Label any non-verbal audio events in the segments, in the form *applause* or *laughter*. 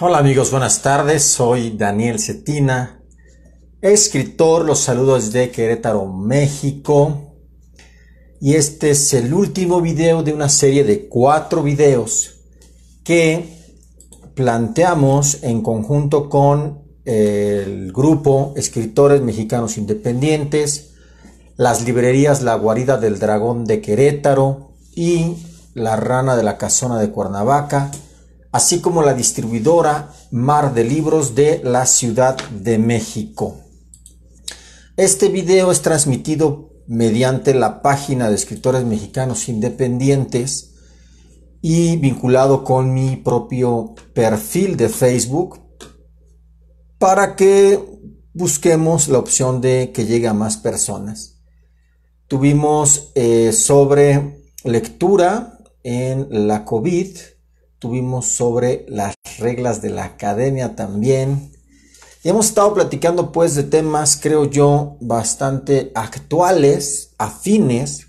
Hola amigos, buenas tardes. Soy Daniel Cetina, escritor. Los saludos de Querétaro, México. Y este es el último video de una serie de cuatro videos que planteamos en conjunto con eh, el grupo Escritores Mexicanos Independientes, las librerías La Guarida del Dragón de Querétaro y la Rana de la Casona de Cuernavaca, así como la distribuidora Mar de Libros de la Ciudad de México. Este video es transmitido mediante la página de escritores mexicanos independientes y vinculado con mi propio perfil de Facebook para que busquemos la opción de que llegue a más personas. Tuvimos eh, sobre lectura en la COVID, tuvimos sobre las reglas de la academia también. Y hemos estado platicando pues de temas, creo yo, bastante actuales, afines,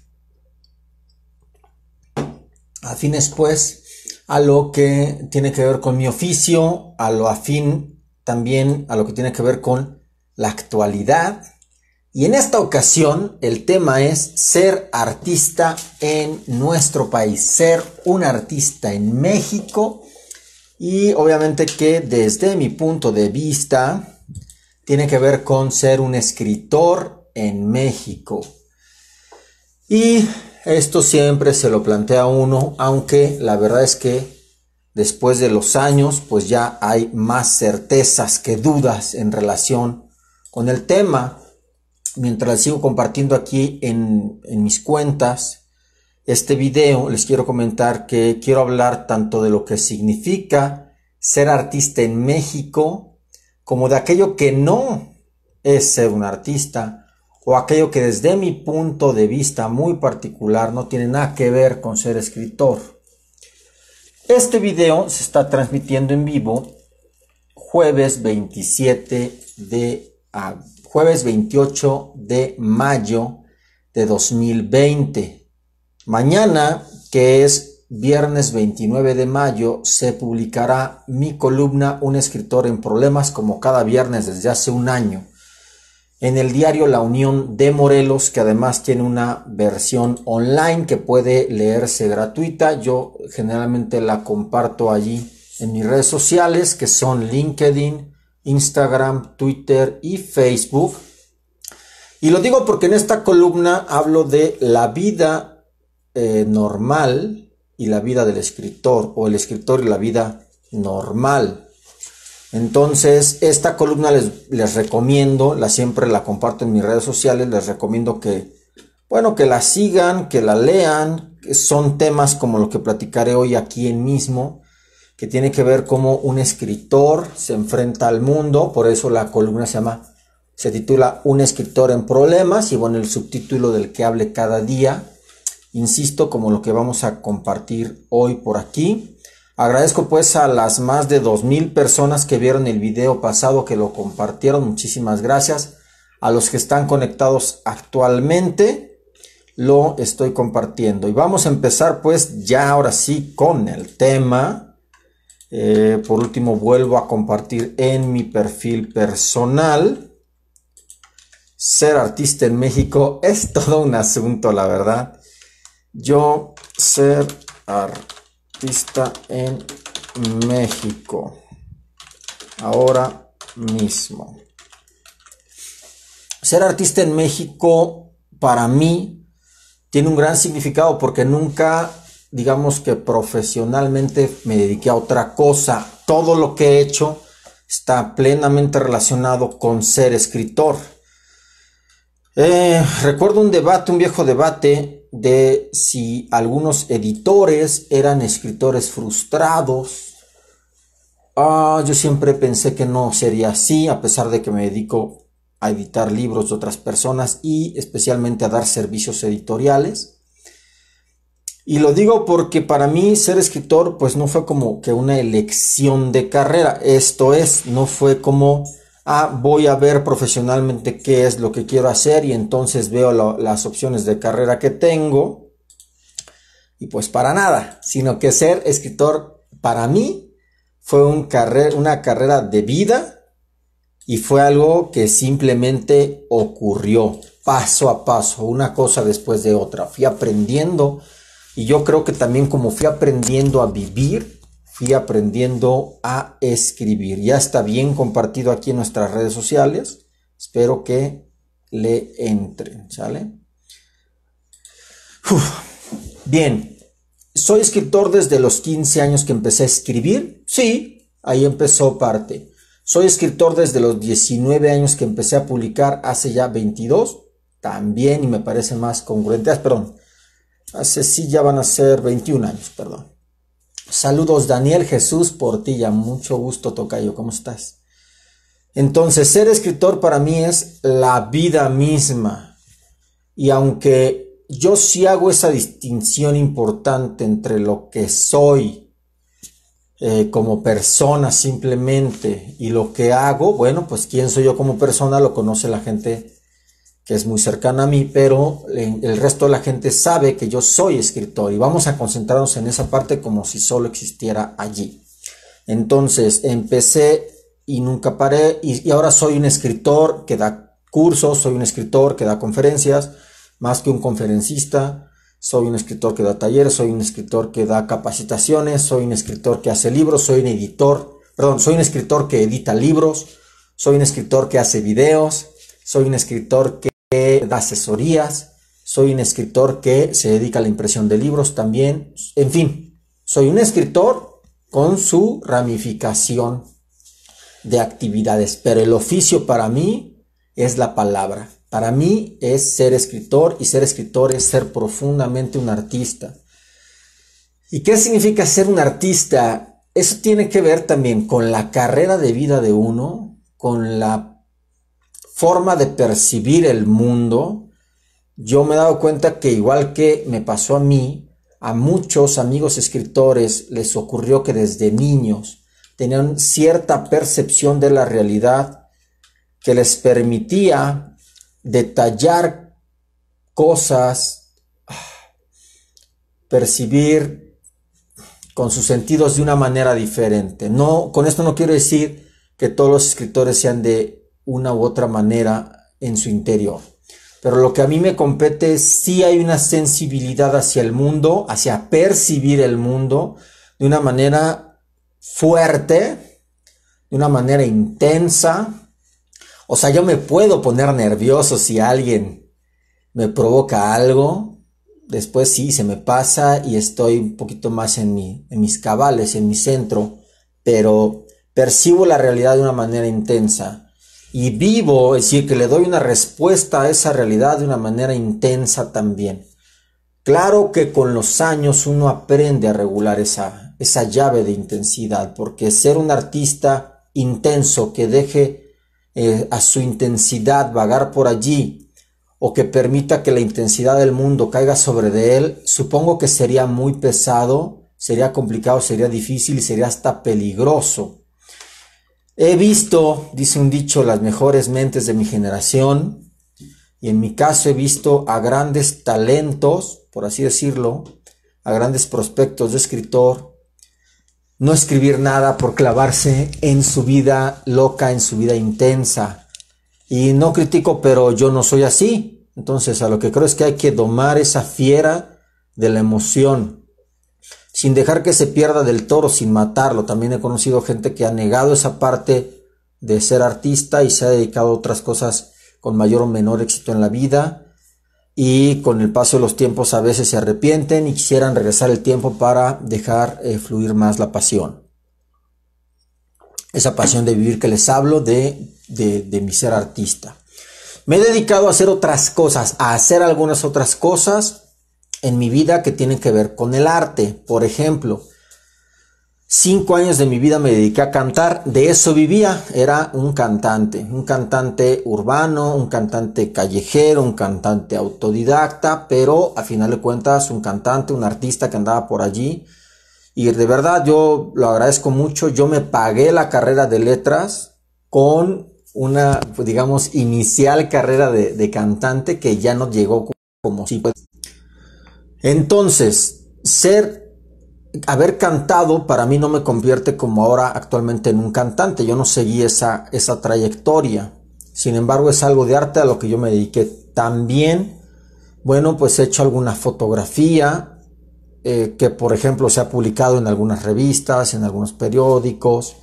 afines pues a lo que tiene que ver con mi oficio, a lo afín también a lo que tiene que ver con la actualidad y en esta ocasión el tema es ser artista en nuestro país, ser un artista en México. Y obviamente que desde mi punto de vista tiene que ver con ser un escritor en México. Y esto siempre se lo plantea uno, aunque la verdad es que después de los años pues ya hay más certezas que dudas en relación con el tema mientras sigo compartiendo aquí en, mis cuentas este video, les quiero comentar que quiero hablar tanto de lo que significa ser artista en México, como de aquello que no es ser un artista, o aquello que desde mi punto de vista muy particular no tiene nada que ver con ser escritor. Este video se está transmitiendo en vivo jueves 27 de agosto jueves 28 de mayo de 2020. Mañana, que es viernes 29 de mayo, se publicará mi columna Un escritor en problemas como cada viernes desde hace un año en el diario La Unión de Morelos, que además tiene una versión online que puede leerse gratuita. Yo generalmente la comparto allí en mis redes sociales, que son LinkedIn, Instagram, Twitter y Facebook. Y lo digo porque en esta columna hablo de la vida eh, normal y la vida del escritor, o el escritor y la vida normal. Entonces, esta columna les, recomiendo, la siempre la comparto en mis redes sociales, les recomiendo que, bueno, que la sigan, que la lean, que son temas como lo que platicaré hoy aquí mismo, que tiene que ver cómo un escritor se enfrenta al mundo, por eso la columna se llama, se titula Un escritor en problemas y bueno, el subtítulo del que hable cada día, insisto, como lo que vamos a compartir hoy por aquí. Agradezco pues a las más de 2.000 personas que vieron el video pasado, que lo compartieron, muchísimas gracias. A los que están conectados actualmente, lo estoy compartiendo. Y vamos a empezar pues ya ahora sí con el tema eh, por último, vuelvo a compartir en mi perfil personal. Ser artista en México es *laughs* todo un asunto, la verdad. Yo ser artista en México. Ahora mismo. Ser artista en México para mí tiene un gran significado porque nunca digamos que profesionalmente me dediqué a otra cosa. Todo lo que he hecho está plenamente relacionado con ser escritor. Eh, recuerdo un debate, un viejo debate de si algunos editores eran escritores frustrados. Ah, yo siempre pensé que no sería así, a pesar de que me dedico a editar libros de otras personas y especialmente a dar servicios editoriales. Y lo digo porque para mí ser escritor pues no fue como que una elección de carrera. Esto es, no fue como, ah, voy a ver profesionalmente qué es lo que quiero hacer y entonces veo las opciones de carrera que tengo. Y pues para nada, sino que ser escritor para mí fue una carrera de vida y fue algo que simplemente ocurrió paso a paso, una cosa después de otra. Fui aprendiendo y yo creo que también como fui aprendiendo a vivir, fui aprendiendo a escribir. Ya está bien compartido aquí en nuestras redes sociales. Espero que le entren, ¿sale? Bien, soy escritor desde los 15 años que empecé a escribir. Sí, ahí empezó parte. Soy escritor desde los 19 años que empecé a publicar hace ya 22. También, y me parece más congruente, perdón, Hace sí ya van a ser 21 años, perdón. Saludos Daniel Jesús Portilla, mucho gusto Tocayo, ¿cómo estás? Entonces, ser escritor para mí es la vida misma. Y aunque yo sí hago esa distinción importante entre lo que soy eh, como persona simplemente y lo que hago, bueno, pues quién soy yo como persona lo conoce la gente que es muy cercana a mí, pero el resto de la gente sabe que yo soy escritor y vamos a concentrarnos en esa parte como si solo existiera allí. Entonces empecé y nunca paré y, y ahora soy un escritor que da cursos, soy un escritor que da conferencias, más que un conferencista, soy un escritor que da talleres, soy un escritor que da capacitaciones, soy un escritor que hace libros, soy un editor, perdón, soy un escritor que edita libros, soy un escritor que hace videos, soy un escritor que de asesorías, soy un escritor que se dedica a la impresión de libros también, en fin, soy un escritor con su ramificación de actividades, pero el oficio para mí es la palabra. Para mí es ser escritor y ser escritor es ser profundamente un artista. ¿Y qué significa ser un artista? Eso tiene que ver también con la carrera de vida de uno, con la forma de percibir el mundo, yo me he dado cuenta que igual que me pasó a mí, a muchos amigos escritores les ocurrió que desde niños tenían cierta percepción de la realidad que les permitía detallar cosas, percibir con sus sentidos de una manera diferente. No, con esto no quiero decir que todos los escritores sean de una u otra manera en su interior. Pero lo que a mí me compete es si hay una sensibilidad hacia el mundo, hacia percibir el mundo de una manera fuerte, de una manera intensa. O sea, yo me puedo poner nervioso si alguien me provoca algo. Después sí, se me pasa y estoy un poquito más en, mi, en mis cabales, en mi centro. Pero percibo la realidad de una manera intensa y vivo, es decir, que le doy una respuesta a esa realidad de una manera intensa también. Claro que con los años uno aprende a regular esa, esa llave de intensidad, porque ser un artista intenso que deje eh, a su intensidad vagar por allí o que permita que la intensidad del mundo caiga sobre de él, supongo que sería muy pesado, sería complicado, sería difícil y sería hasta peligroso. He visto, dice un dicho, las mejores mentes de mi generación y en mi caso he visto a grandes talentos, por así decirlo, a grandes prospectos de escritor, no escribir nada por clavarse en su vida loca, en su vida intensa. Y no critico, pero yo no soy así. Entonces, a lo que creo es que hay que domar esa fiera de la emoción sin dejar que se pierda del toro, sin matarlo. También he conocido gente que ha negado esa parte de ser artista y se ha dedicado a otras cosas con mayor o menor éxito en la vida y con el paso de los tiempos a veces se arrepienten y quisieran regresar el tiempo para dejar eh, fluir más la pasión. Esa pasión de vivir que les hablo de, de, de mi ser artista. Me he dedicado a hacer otras cosas, a hacer algunas otras cosas en mi vida que tienen que ver con el arte. Por ejemplo, cinco años de mi vida me dediqué a cantar, de eso vivía, era un cantante, un cantante urbano, un cantante callejero, un cantante autodidacta, pero a final de cuentas un cantante, un artista que andaba por allí. Y de verdad yo lo agradezco mucho, yo me pagué la carrera de letras con una, digamos, inicial carrera de, cantante que ya no llegó como si entonces, ser, haber cantado para mí no me convierte como ahora actualmente en un cantante. Yo no seguí esa, trayectoria. Sin embargo, es algo de arte a lo que yo me dediqué. También, bueno, pues he hecho alguna fotografía eh, que, por ejemplo, se ha publicado en algunas revistas, en algunos periódicos.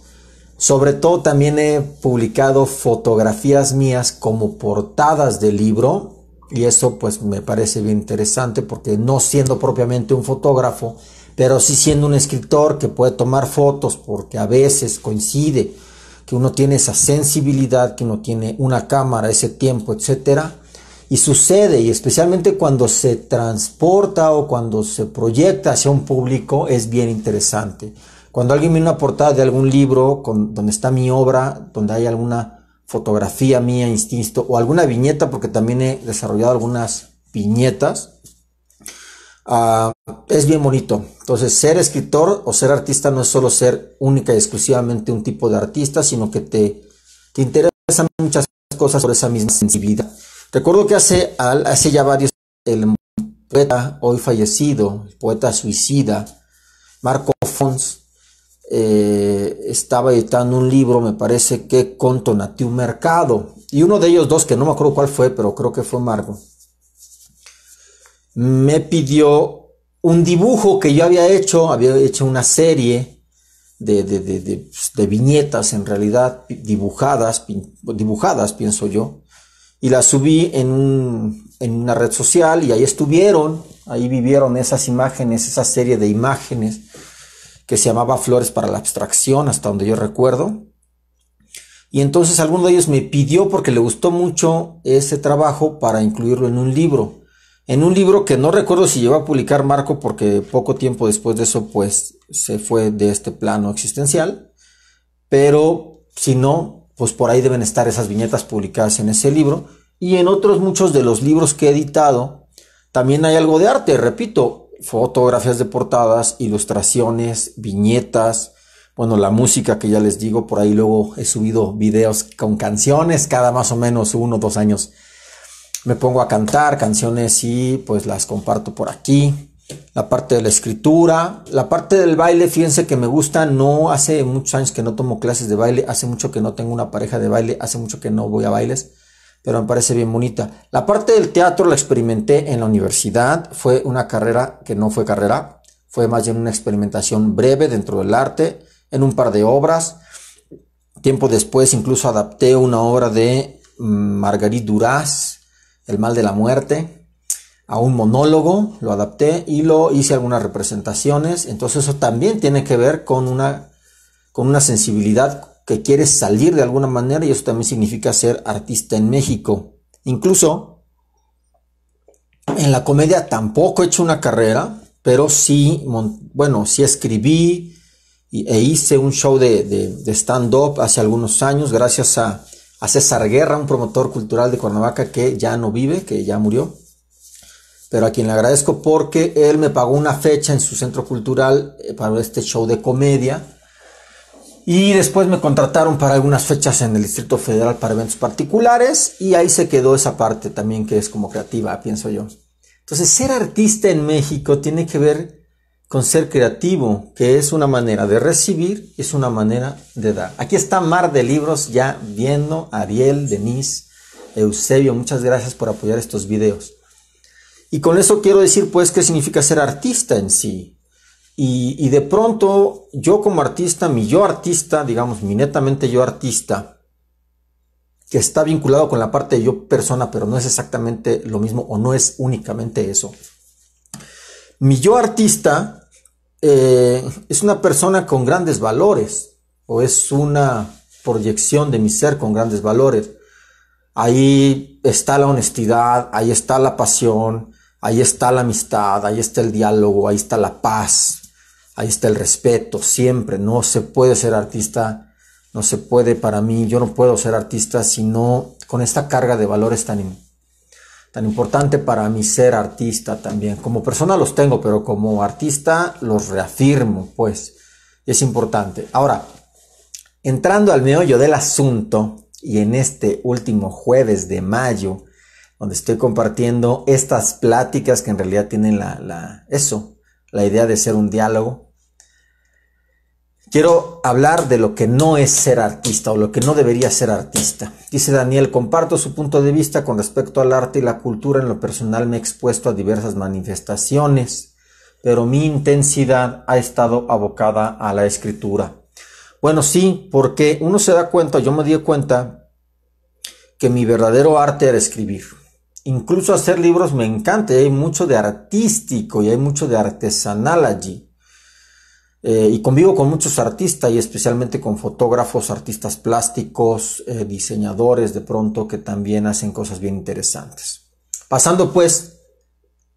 Sobre todo también he publicado fotografías mías como portadas de libro y eso pues me parece bien interesante porque no siendo propiamente un fotógrafo, pero sí siendo un escritor que puede tomar fotos porque a veces coincide que uno tiene esa sensibilidad, que uno tiene una cámara, ese tiempo, etc. y sucede, y especialmente cuando se transporta o cuando se proyecta hacia un público, es bien interesante. Cuando alguien me una portada de algún libro con, donde está mi obra, donde hay alguna fotografía mía, instinto, o alguna viñeta, porque también he desarrollado algunas viñetas. Ah, es bien bonito. Entonces, ser escritor o ser artista no es solo ser única y exclusivamente un tipo de artista, sino que te, te interesan muchas cosas por esa misma sensibilidad. Recuerdo que hace, hace ya varios, el poeta hoy fallecido, el poeta suicida, Marco Fons, eh, estaba editando un libro, me parece que con un Mercado. Y uno de ellos dos, que no me acuerdo cuál fue, pero creo que fue Margo, me pidió un dibujo que yo había hecho, había hecho una serie de, de, de, de pues, viñetas en realidad, dibujadas, dibujadas, pienso yo, y la subí en, en una red social y ahí estuvieron, ahí vivieron esas imágenes, esa serie de imágenes que se llamaba Flores para la Abstracción, hasta donde yo recuerdo. Y entonces alguno de ellos me pidió, porque le gustó mucho ese trabajo, para incluirlo en un libro. En un libro que no recuerdo si llegó a publicar Marco, porque poco tiempo después de eso, pues se fue de este plano existencial. Pero si no, pues por ahí deben estar esas viñetas publicadas en ese libro. Y en otros muchos de los libros que he editado, también hay algo de arte, repito, fotografías de portadas, ilustraciones, viñetas, bueno, la música que ya les digo, por ahí luego he subido videos con canciones cada más o menos uno o dos años. Me pongo a cantar canciones y pues las comparto por aquí. La parte de la escritura, la parte del baile, fíjense que me gusta, no hace muchos años que no tomo clases de baile, hace mucho que no tengo una pareja de baile, hace mucho que no voy a bailes pero me parece bien bonita. La parte del teatro la experimenté en la universidad, fue una carrera que no fue carrera, fue más bien una experimentación breve dentro del arte, en un par de obras. Tiempo después incluso adapté una obra de mm, Marguerite Duras, El mal de la muerte, a un monólogo, lo adapté y lo hice algunas representaciones, entonces eso también tiene que ver con una, con una sensibilidad que quiere salir de alguna manera y eso también significa ser artista en México. Incluso en la comedia tampoco he hecho una carrera, pero sí, bueno, escribí e hice un show de, stand-up hace algunos años gracias a, a César Guerra, un promotor cultural de Cuernavaca que ya no vive, que ya murió pero a quien le agradezco porque él me pagó una fecha en su centro cultural eh, para este show de comedia y después me contrataron para algunas fechas en el Distrito Federal para eventos particulares y ahí se quedó esa parte también que es como creativa, pienso yo. Entonces, ser artista en México tiene que ver con ser creativo, que es una manera de recibir y es una manera de dar. Aquí está Mar de Libros ya viendo, Ariel, Denise, Eusebio, muchas gracias por apoyar estos videos. Y con eso quiero decir pues qué significa ser artista en sí. Y, de pronto yo como artista, mi yo artista, digamos, mi netamente yo artista, que está vinculado con la parte de yo persona, pero no es exactamente lo mismo o no es únicamente eso. Mi yo artista eh, es una persona con grandes valores o es una proyección de mi ser con grandes valores. Ahí está la honestidad, ahí está la pasión, ahí está la amistad, ahí está el diálogo, ahí está la paz, Ahí está el respeto, siempre. No se puede ser artista, no se puede para mí, yo no puedo ser artista sino con esta carga de valores tan, importante para mí ser artista también. Como persona los tengo, pero como artista los reafirmo, pues. es importante. Ahora, entrando al meollo del asunto, y en este último jueves de mayo, donde estoy compartiendo estas pláticas que en realidad tienen la, eso, la idea de ser un diálogo, Quiero hablar de lo que no es ser artista o lo que no debería ser artista. Dice Daniel, comparto su punto de vista con respecto al arte y la cultura. En lo personal me he expuesto a diversas manifestaciones, pero mi intensidad ha estado abocada a la escritura. Bueno, sí, porque uno se da cuenta, yo me di cuenta, que mi verdadero arte era escribir. Incluso hacer libros me encanta, hay mucho de artístico y hay mucho de artesanal allí eh, y convivo con muchos artistas y especialmente con fotógrafos, artistas plásticos, eh, diseñadores de pronto que también hacen cosas bien interesantes. Pasando pues,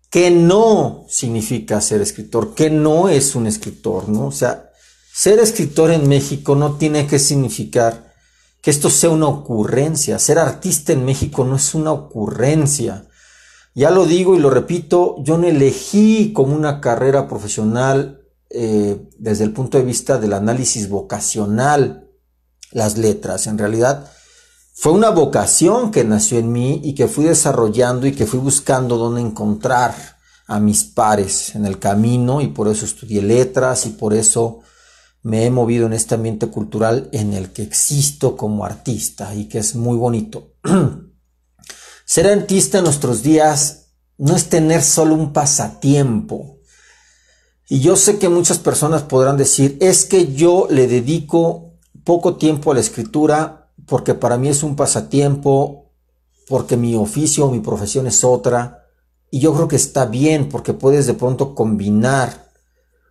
¿qué no significa ser escritor? ¿Qué no es un escritor? ¿no? O sea, ser escritor en México no tiene que significar que esto sea una ocurrencia. Ser artista en México no es una ocurrencia. Ya lo digo y lo repito, yo no elegí como una carrera profesional eh, desde el punto de vista del análisis vocacional las letras. En realidad fue una vocación que nació en mí y que fui desarrollando y que fui buscando dónde encontrar a mis pares en el camino y por eso estudié letras y por eso me he movido en este ambiente cultural en el que existo como artista y que es muy bonito. *clears throat* Ser artista en nuestros días no es tener solo un pasatiempo, y yo sé que muchas personas podrán decir, es que yo le dedico poco tiempo a la escritura porque para mí es un pasatiempo, porque mi oficio o mi profesión es otra. Y yo creo que está bien porque puedes de pronto combinar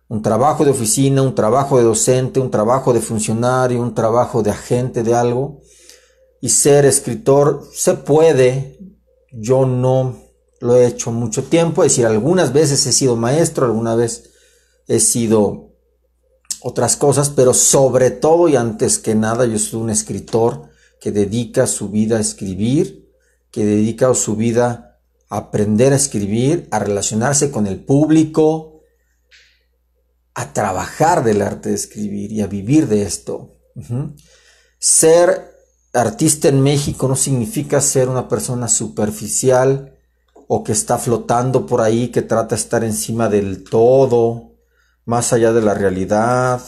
un trabajo de oficina, un trabajo de docente, un trabajo de funcionario, un trabajo de agente de algo. Y ser escritor se puede. Yo no lo he hecho mucho tiempo. Es decir, algunas veces he sido maestro, alguna vez he sido otras cosas, pero sobre todo y antes que nada yo soy un escritor que dedica su vida a escribir, que dedica su vida a aprender a escribir, a relacionarse con el público, a trabajar del arte de escribir y a vivir de esto. Ser artista en México no significa ser una persona superficial o que está flotando por ahí, que trata de estar encima del todo, más allá de la realidad,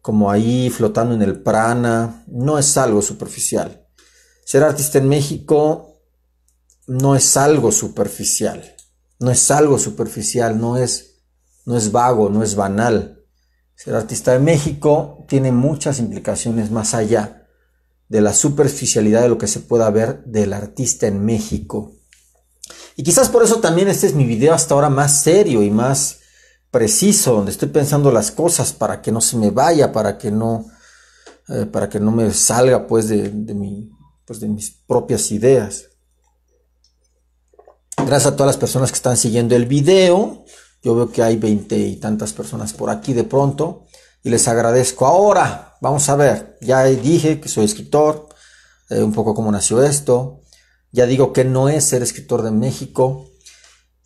como ahí flotando en el prana, no es algo superficial. Ser artista en México no es algo superficial, no es algo superficial, no es, no es vago, no es banal. Ser artista en México tiene muchas implicaciones más allá de la superficialidad de lo que se pueda ver del artista en México. Y quizás por eso también este es mi video hasta ahora más serio y más preciso, donde estoy pensando las cosas para que no se me vaya, para que no, eh, para que no me salga pues, pues de, mis propias ideas. Gracias a todas las personas que están siguiendo el video. Yo veo que hay veinte y tantas personas por aquí de pronto. Y les agradezco. Ahora, vamos a ver. Ya dije que soy escritor. Eh, un poco cómo nació esto. Ya digo que no es ser escritor de México.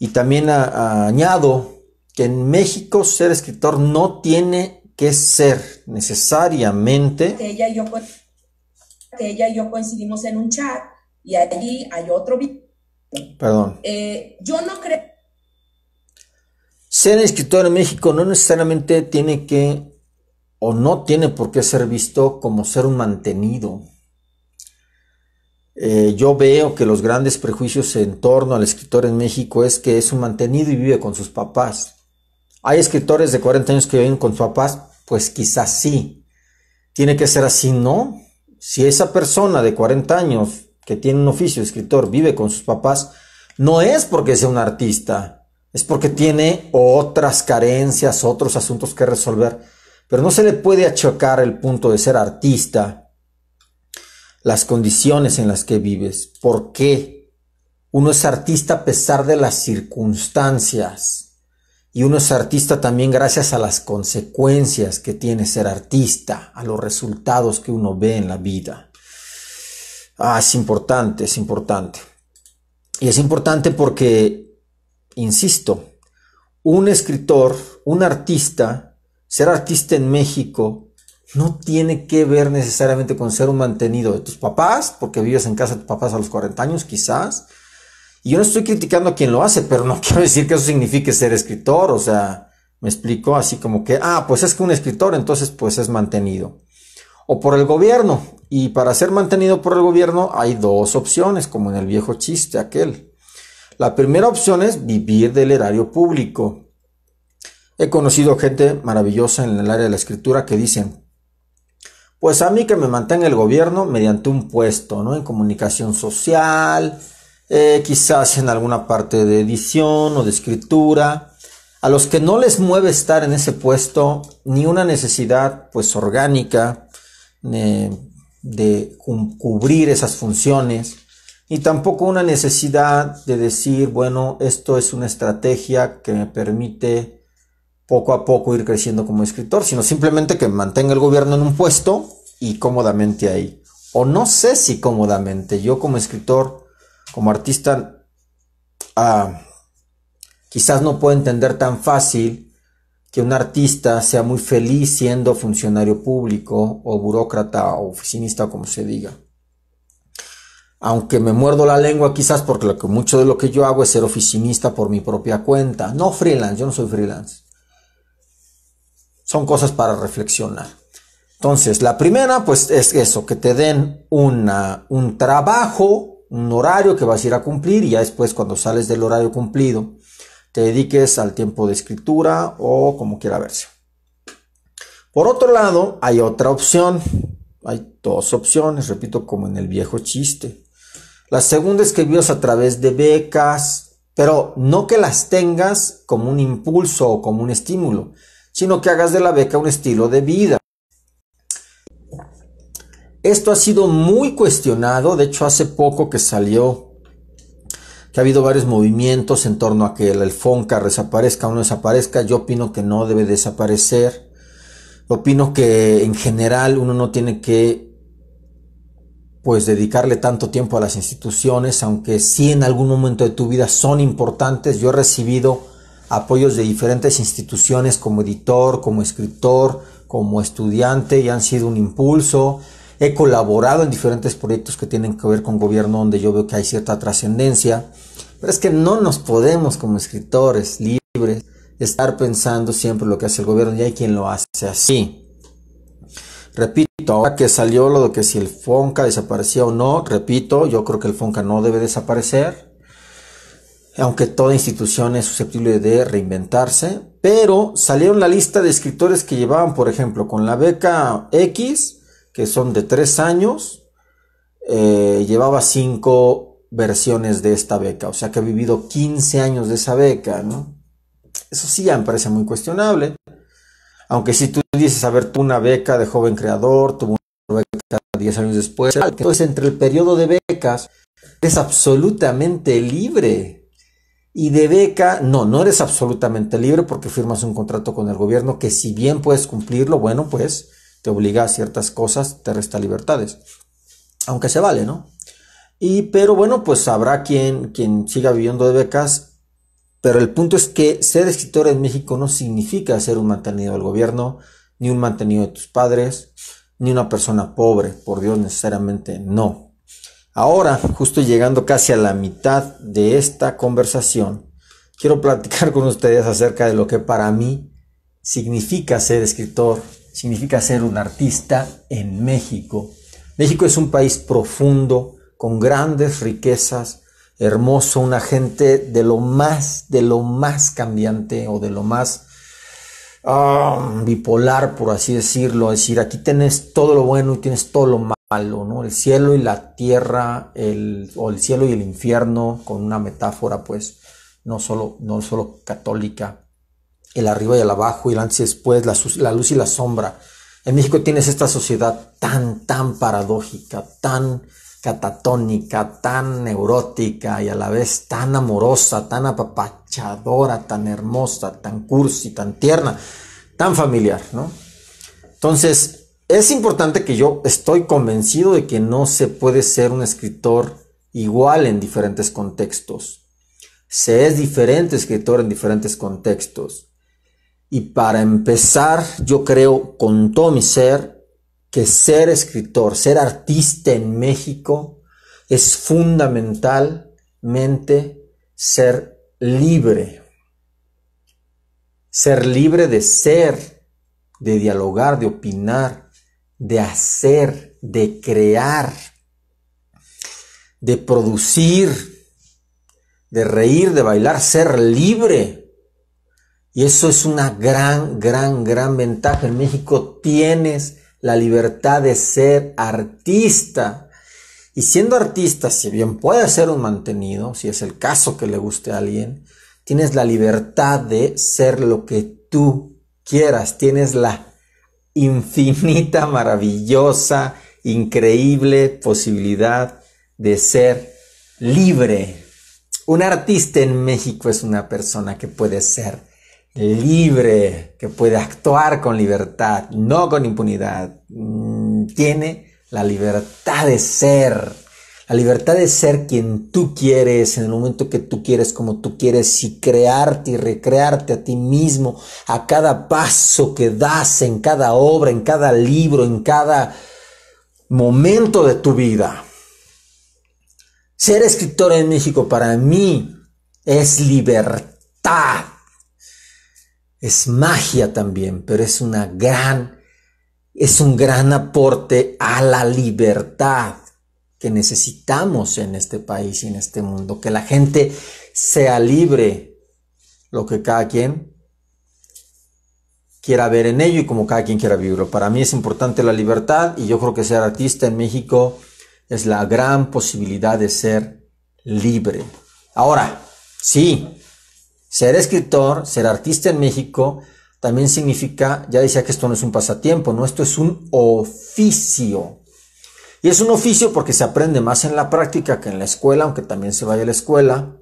Y también añado que en México ser escritor no tiene que ser necesariamente. Ella y yo, ella y yo coincidimos en un chat y allí hay otro. Perdón. Eh, yo no creo. Ser escritor en México no necesariamente tiene que o no tiene por qué ser visto como ser un mantenido. Eh, yo veo que los grandes prejuicios en torno al escritor en México es que es un mantenido y vive con sus papás. ¿Hay escritores de 40 años que viven con sus papás? Pues quizás sí. ¿Tiene que ser así? No. Si esa persona de 40 años que tiene un oficio de escritor vive con sus papás, no es porque sea un artista, es porque tiene otras carencias, otros asuntos que resolver. Pero no se le puede achocar el punto de ser artista, las condiciones en las que vives. ¿Por qué? Uno es artista a pesar de las circunstancias. Y uno es artista también gracias a las consecuencias que tiene ser artista, a los resultados que uno ve en la vida. Ah, es importante, es importante. Y es importante porque, insisto, un escritor, un artista, ser artista en México no tiene que ver necesariamente con ser un mantenido de tus papás, porque vives en casa de tus papás a los 40 años quizás, y yo no estoy criticando a quien lo hace, pero no *laughs* quiero decir que eso signifique ser escritor, o sea, me explico así como que, ah, pues es que un escritor entonces pues es mantenido. O por el gobierno, y para ser mantenido por el gobierno hay dos opciones, como en el viejo chiste aquel. La primera opción es vivir del erario público. He conocido gente maravillosa en el área de la escritura que dicen, pues a mí que me mantenga el gobierno mediante un puesto, ¿no? En comunicación social, eh, quizás en alguna parte de edición o de escritura, a los que no les mueve estar en ese puesto ni una necesidad pues orgánica eh, de cubrir esas funciones, ni tampoco una necesidad de decir, bueno, esto es una estrategia que me permite poco a poco ir creciendo como escritor, sino simplemente que mantenga el gobierno en un puesto y cómodamente ahí. O no sé si cómodamente, yo como escritor como artista ah, quizás no puedo entender tan fácil que un artista sea muy feliz siendo funcionario público o burócrata o oficinista como se diga. Aunque me muerdo la lengua quizás porque mucho de lo que yo hago es ser oficinista por mi propia cuenta. No freelance, yo no soy freelance. Son cosas para reflexionar. Entonces, la primera pues es eso, que te den una, un trabajo un horario que vas a ir a cumplir y ya después cuando sales del horario cumplido te dediques al tiempo de escritura o como quiera verse. Por otro lado, hay otra opción. Hay dos opciones, repito, como en el viejo chiste. La segunda es que vivas a través de becas, pero no que las tengas como un impulso o como un estímulo, sino que hagas de la beca un estilo de vida. Esto ha sido muy cuestionado, de hecho hace poco que salió que ha habido varios movimientos en torno a que el Fonca desaparezca o no desaparezca, yo opino que no debe desaparecer, opino que en general uno no tiene que pues dedicarle tanto tiempo a las instituciones, aunque sí en algún momento de tu vida son importantes, yo he recibido apoyos de diferentes instituciones como editor, como escritor, como estudiante y han sido un impulso, He colaborado en diferentes proyectos que tienen que ver con gobierno donde yo veo que hay cierta trascendencia. Pero es que no nos podemos como escritores libres estar pensando siempre lo que hace el gobierno y hay quien lo hace así. Repito, ahora que salió lo de que si el FONCA desaparecía o no, repito, yo creo que el FONCA no debe desaparecer, aunque toda institución es susceptible de reinventarse, pero salieron la lista de escritores que llevaban, por ejemplo, con la beca X, que son de tres años, eh, llevaba cinco versiones de esta beca, o sea que ha vivido 15 años de esa beca, ¿no? Eso sí ya me parece muy cuestionable. Aunque si tú dices, a ver, tú una beca de joven creador, tuvo una beca 10 años después, entonces entre el periodo de becas eres absolutamente libre. Y de beca, no, no eres absolutamente libre porque firmas un contrato con el gobierno que si bien puedes cumplirlo, bueno, pues te obliga a ciertas cosas, te resta libertades. Aunque se vale, ¿no? Y pero bueno, pues habrá quien, quien siga viviendo de becas, pero el punto es que ser escritor en México no significa ser un mantenido del gobierno, ni un mantenido de tus padres, ni una persona pobre, por Dios necesariamente no. Ahora, justo llegando casi a la mitad de esta conversación, quiero platicar con ustedes acerca de lo que para mí significa ser escritor significa ser un artista en México. México es un país profundo, con grandes riquezas, hermoso, una gente de lo más, de lo más cambiante o de lo más ah, bipolar, por así decirlo. Es decir, aquí tienes todo lo bueno y tienes todo lo malo, ¿no? El cielo y la tierra, o el cielo y el infierno, con una metáfora, pues, no solo, no solo católica el arriba y el abajo, el antes y después, la, la luz y la sombra. En México tienes esta sociedad tan, tan paradójica, tan catatónica, tan neurótica y a la vez tan amorosa, tan apapachadora, tan hermosa, tan cursi, tan tierna, tan familiar, ¿no? Entonces, es importante que yo estoy convencido de que no se puede ser un escritor igual en diferentes contextos. Se es diferente escritor en diferentes contextos. Y para empezar, yo creo con todo mi ser que ser escritor, ser artista en México es fundamentalmente ser libre. Ser libre de ser, de dialogar, de opinar, de hacer, de crear, de producir, de reír, de bailar, ser libre y eso es una gran, gran, gran ventaja. En México tienes la libertad de ser artista. Y siendo artista, si bien puede ser un mantenido, si es el caso que le guste a alguien, tienes la libertad de ser lo que tú quieras. Tienes la infinita, maravillosa, increíble posibilidad de ser libre. Un artista en México es una persona que puede ser libre, que puede actuar con libertad, no con impunidad. Mm, tiene la libertad de ser. La libertad de ser quien tú quieres, en el momento que tú quieres, como tú quieres, y crearte y recrearte a ti mismo, a cada paso que das, en cada obra, en cada libro, en cada momento de tu vida. Ser escritor en México para mí es libertad es magia también, pero es una gran, es un gran aporte a la libertad que necesitamos en este país y en este mundo, que la gente sea libre, lo que cada quien quiera ver en ello y como cada quien quiera vivirlo. Para mí es importante la libertad y yo creo que ser artista en México es la gran posibilidad de ser libre. Ahora, sí, ser escritor, ser artista en México, también significa, ya decía que esto no es un pasatiempo, no, esto es un oficio. Y es un oficio porque se aprende más en la práctica que en la escuela, aunque también se vaya a la escuela.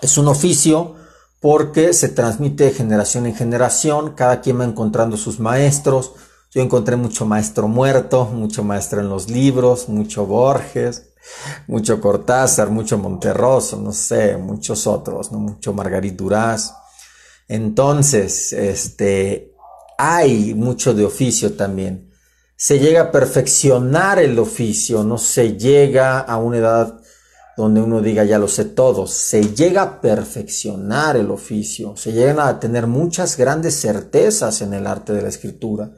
Es un oficio porque se transmite de generación en generación, cada quien va encontrando sus maestros. Yo encontré mucho maestro muerto, mucho maestro en los libros, mucho Borges, mucho Cortázar, mucho Monterroso, no sé, muchos otros, ¿no? mucho Margarit Duraz. Entonces, este, hay mucho de oficio también. Se llega a perfeccionar el oficio, no se llega a una edad donde uno diga ya lo sé todo, se llega a perfeccionar el oficio, se llegan a tener muchas grandes certezas en el arte de la escritura.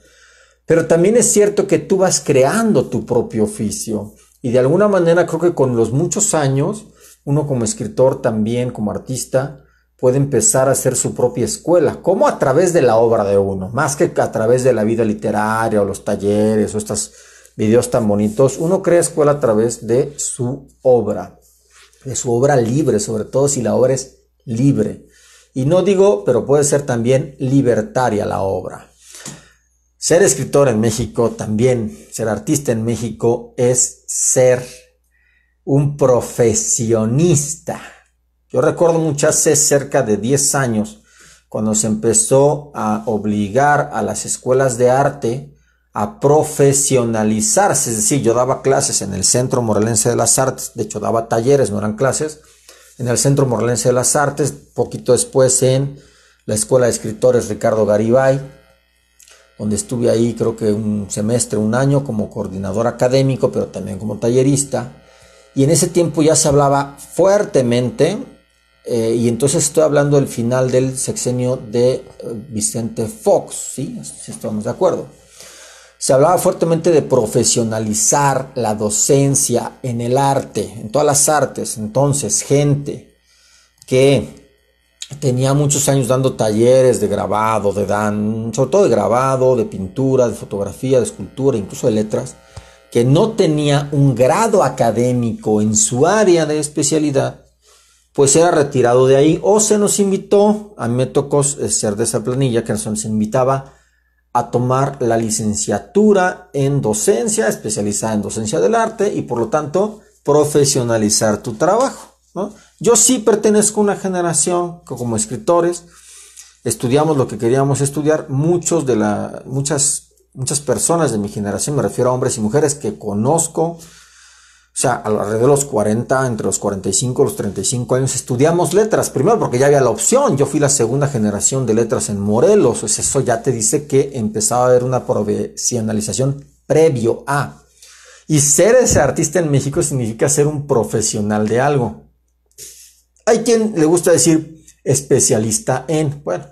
Pero también es cierto que tú vas creando tu propio oficio. Y de alguna manera creo que con los muchos años, uno como escritor también, como artista, puede empezar a hacer su propia escuela, como a través de la obra de uno, más que a través de la vida literaria o los talleres o estos videos tan bonitos, uno crea escuela a través de su obra, de su obra libre, sobre todo si la obra es libre. Y no digo, pero puede ser también libertaria la obra. Ser escritor en México también, ser artista en México es ser un profesionista. Yo recuerdo muchas veces cerca de 10 años cuando se empezó a obligar a las escuelas de arte a profesionalizarse. Es decir, yo daba clases en el Centro Morelense de las Artes, de hecho daba talleres, no eran clases, en el Centro Morelense de las Artes, poquito después en la Escuela de Escritores Ricardo Garibay donde estuve ahí creo que un semestre, un año como coordinador académico, pero también como tallerista. Y en ese tiempo ya se hablaba fuertemente, eh, y entonces estoy hablando del final del sexenio de eh, Vicente Fox, ¿sí? Si estamos de acuerdo. Se hablaba fuertemente de profesionalizar la docencia en el arte, en todas las artes. Entonces, gente que tenía muchos años dando talleres de grabado, de dan, sobre todo de grabado, de pintura, de fotografía, de escultura, incluso de letras, que no tenía un grado académico en su área de especialidad, pues era retirado de ahí o se nos invitó, a mí me tocó eh, ser de esa planilla que nos invitaba a tomar la licenciatura en docencia, especializada en docencia del arte y por lo tanto profesionalizar tu trabajo, ¿no? Yo sí pertenezco a una generación que como escritores estudiamos lo que queríamos estudiar. Muchos de la, muchas, muchas personas de mi generación, me refiero a hombres y mujeres que conozco, o sea, alrededor de los 40, entre los 45 y los 35 años, estudiamos letras. Primero porque ya había la opción. Yo fui la segunda generación de letras en Morelos. Pues eso ya te dice que empezaba a haber una profesionalización previo a. Y ser ese artista en México significa ser un profesional de algo. Hay quien le gusta decir especialista en, bueno,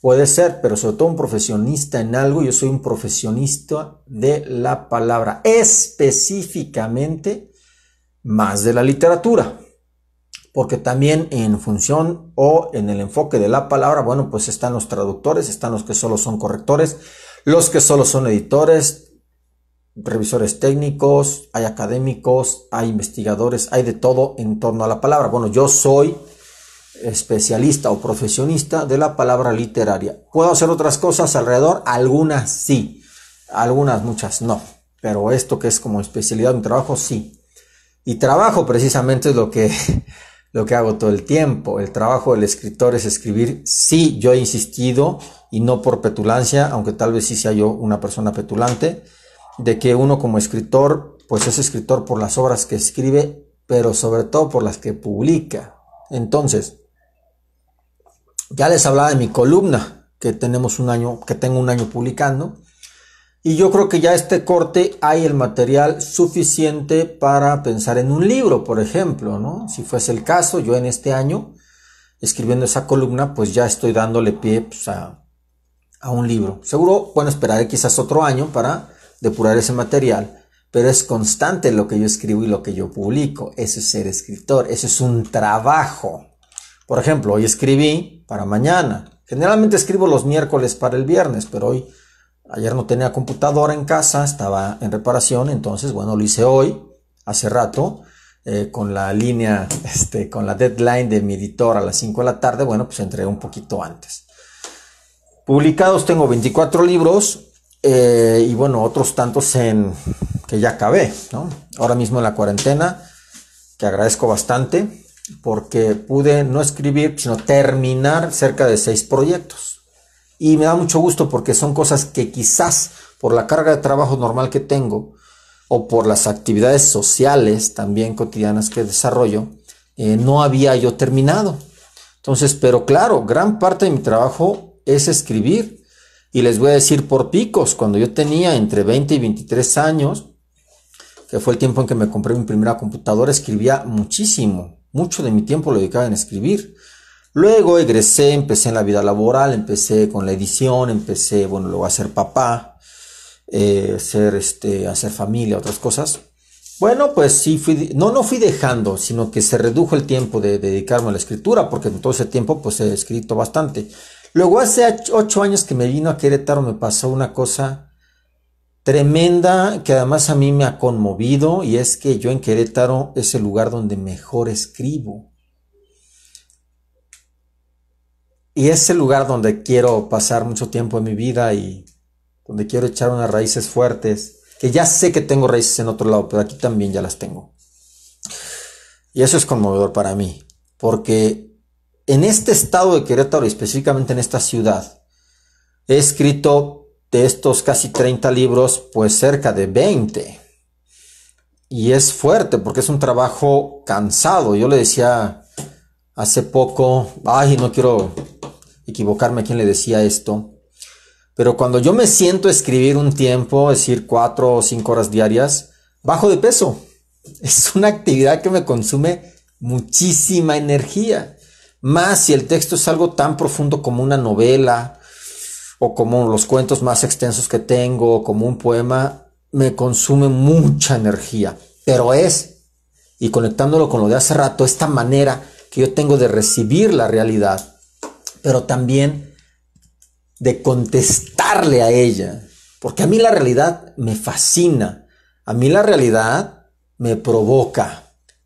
puede ser, pero sobre todo un profesionista en algo. Yo soy un profesionista de la palabra, específicamente más de la literatura. Porque también en función o en el enfoque de la palabra, bueno, pues están los traductores, están los que solo son correctores, los que solo son editores, revisores técnicos, hay académicos, hay investigadores, hay de todo en torno a la palabra. Bueno, yo soy especialista o profesionista de la palabra literaria. ¿Puedo hacer otras cosas alrededor? Algunas sí, algunas muchas no, pero esto que es como especialidad de mi trabajo, sí. Y trabajo precisamente es lo que, *laughs* lo que hago todo el tiempo. El trabajo del escritor es escribir. Sí, yo he insistido y no por petulancia, aunque tal vez sí sea yo una persona petulante de que uno como escritor, pues es escritor por las obras que escribe, pero sobre todo por las que publica. Entonces, ya les hablaba de mi columna, que tenemos un año, que tengo un año publicando. Y yo creo que ya este corte hay el material suficiente para pensar en un libro, por ejemplo, ¿no? Si fuese el caso, yo en este año, escribiendo esa columna, pues ya estoy dándole pie pues, a, a un libro. Seguro, bueno, esperaré quizás otro año para depurar ese material, pero es constante lo que yo escribo y lo que yo publico. Eso es ser escritor, eso es un trabajo. Por ejemplo, hoy escribí para mañana. Generalmente escribo los miércoles para el viernes, pero hoy, ayer no tenía computadora en casa, estaba en reparación, entonces, bueno, lo hice hoy, hace rato, eh, con la línea, *laughs* este, con la deadline de mi editor a las 5 de la tarde, bueno, pues entré un poquito antes. Publicados tengo 24 libros, eh, y bueno, otros tantos en que ya acabé, ¿no? Ahora mismo en la cuarentena, que agradezco bastante porque pude no escribir, sino terminar cerca de seis proyectos. Y me da mucho gusto porque son cosas que quizás por la carga de trabajo normal que tengo o por las actividades sociales también cotidianas que desarrollo, eh, no había yo terminado. Entonces, pero claro, gran parte de mi trabajo es escribir y les voy a decir por picos, cuando yo tenía entre 20 y 23 años, que fue el tiempo en que me compré mi primera computadora, escribía muchísimo, mucho de mi tiempo lo dedicaba en escribir. Luego egresé, empecé en la vida laboral, empecé con la edición, empecé, bueno, luego a ser papá, eh, ser, este, hacer familia, otras cosas. Bueno, pues sí, no, no fui dejando, sino que se redujo el tiempo de, de dedicarme a la escritura, porque en todo ese tiempo pues he escrito bastante. Luego hace ocho años que me vino a Querétaro me pasó una cosa tremenda que además a mí me ha conmovido y es que yo en Querétaro es el lugar donde mejor escribo. Y es el lugar donde quiero pasar mucho tiempo en mi vida y donde quiero echar unas raíces fuertes, que ya sé que tengo raíces en otro lado, pero aquí también ya las tengo. Y eso es conmovedor para mí, porque en este estado de Querétaro, específicamente en esta ciudad, he escrito de estos casi 30 libros, pues cerca de 20. Y es fuerte porque es un trabajo cansado. Yo le decía hace poco, ay, no quiero equivocarme a quien le decía esto, pero cuando yo me siento a escribir un tiempo, es decir, cuatro o cinco horas diarias, bajo de peso. *laughs* Es una actividad que me consume muchísima energía más si el texto es algo tan profundo como una novela o como los cuentos más extensos que tengo, o como un poema, me consume mucha energía, pero es, y conectándolo con lo de hace rato, esta manera que yo tengo de recibir la realidad, pero también de contestarle a ella, porque a mí la realidad me fascina, a mí la realidad me provoca,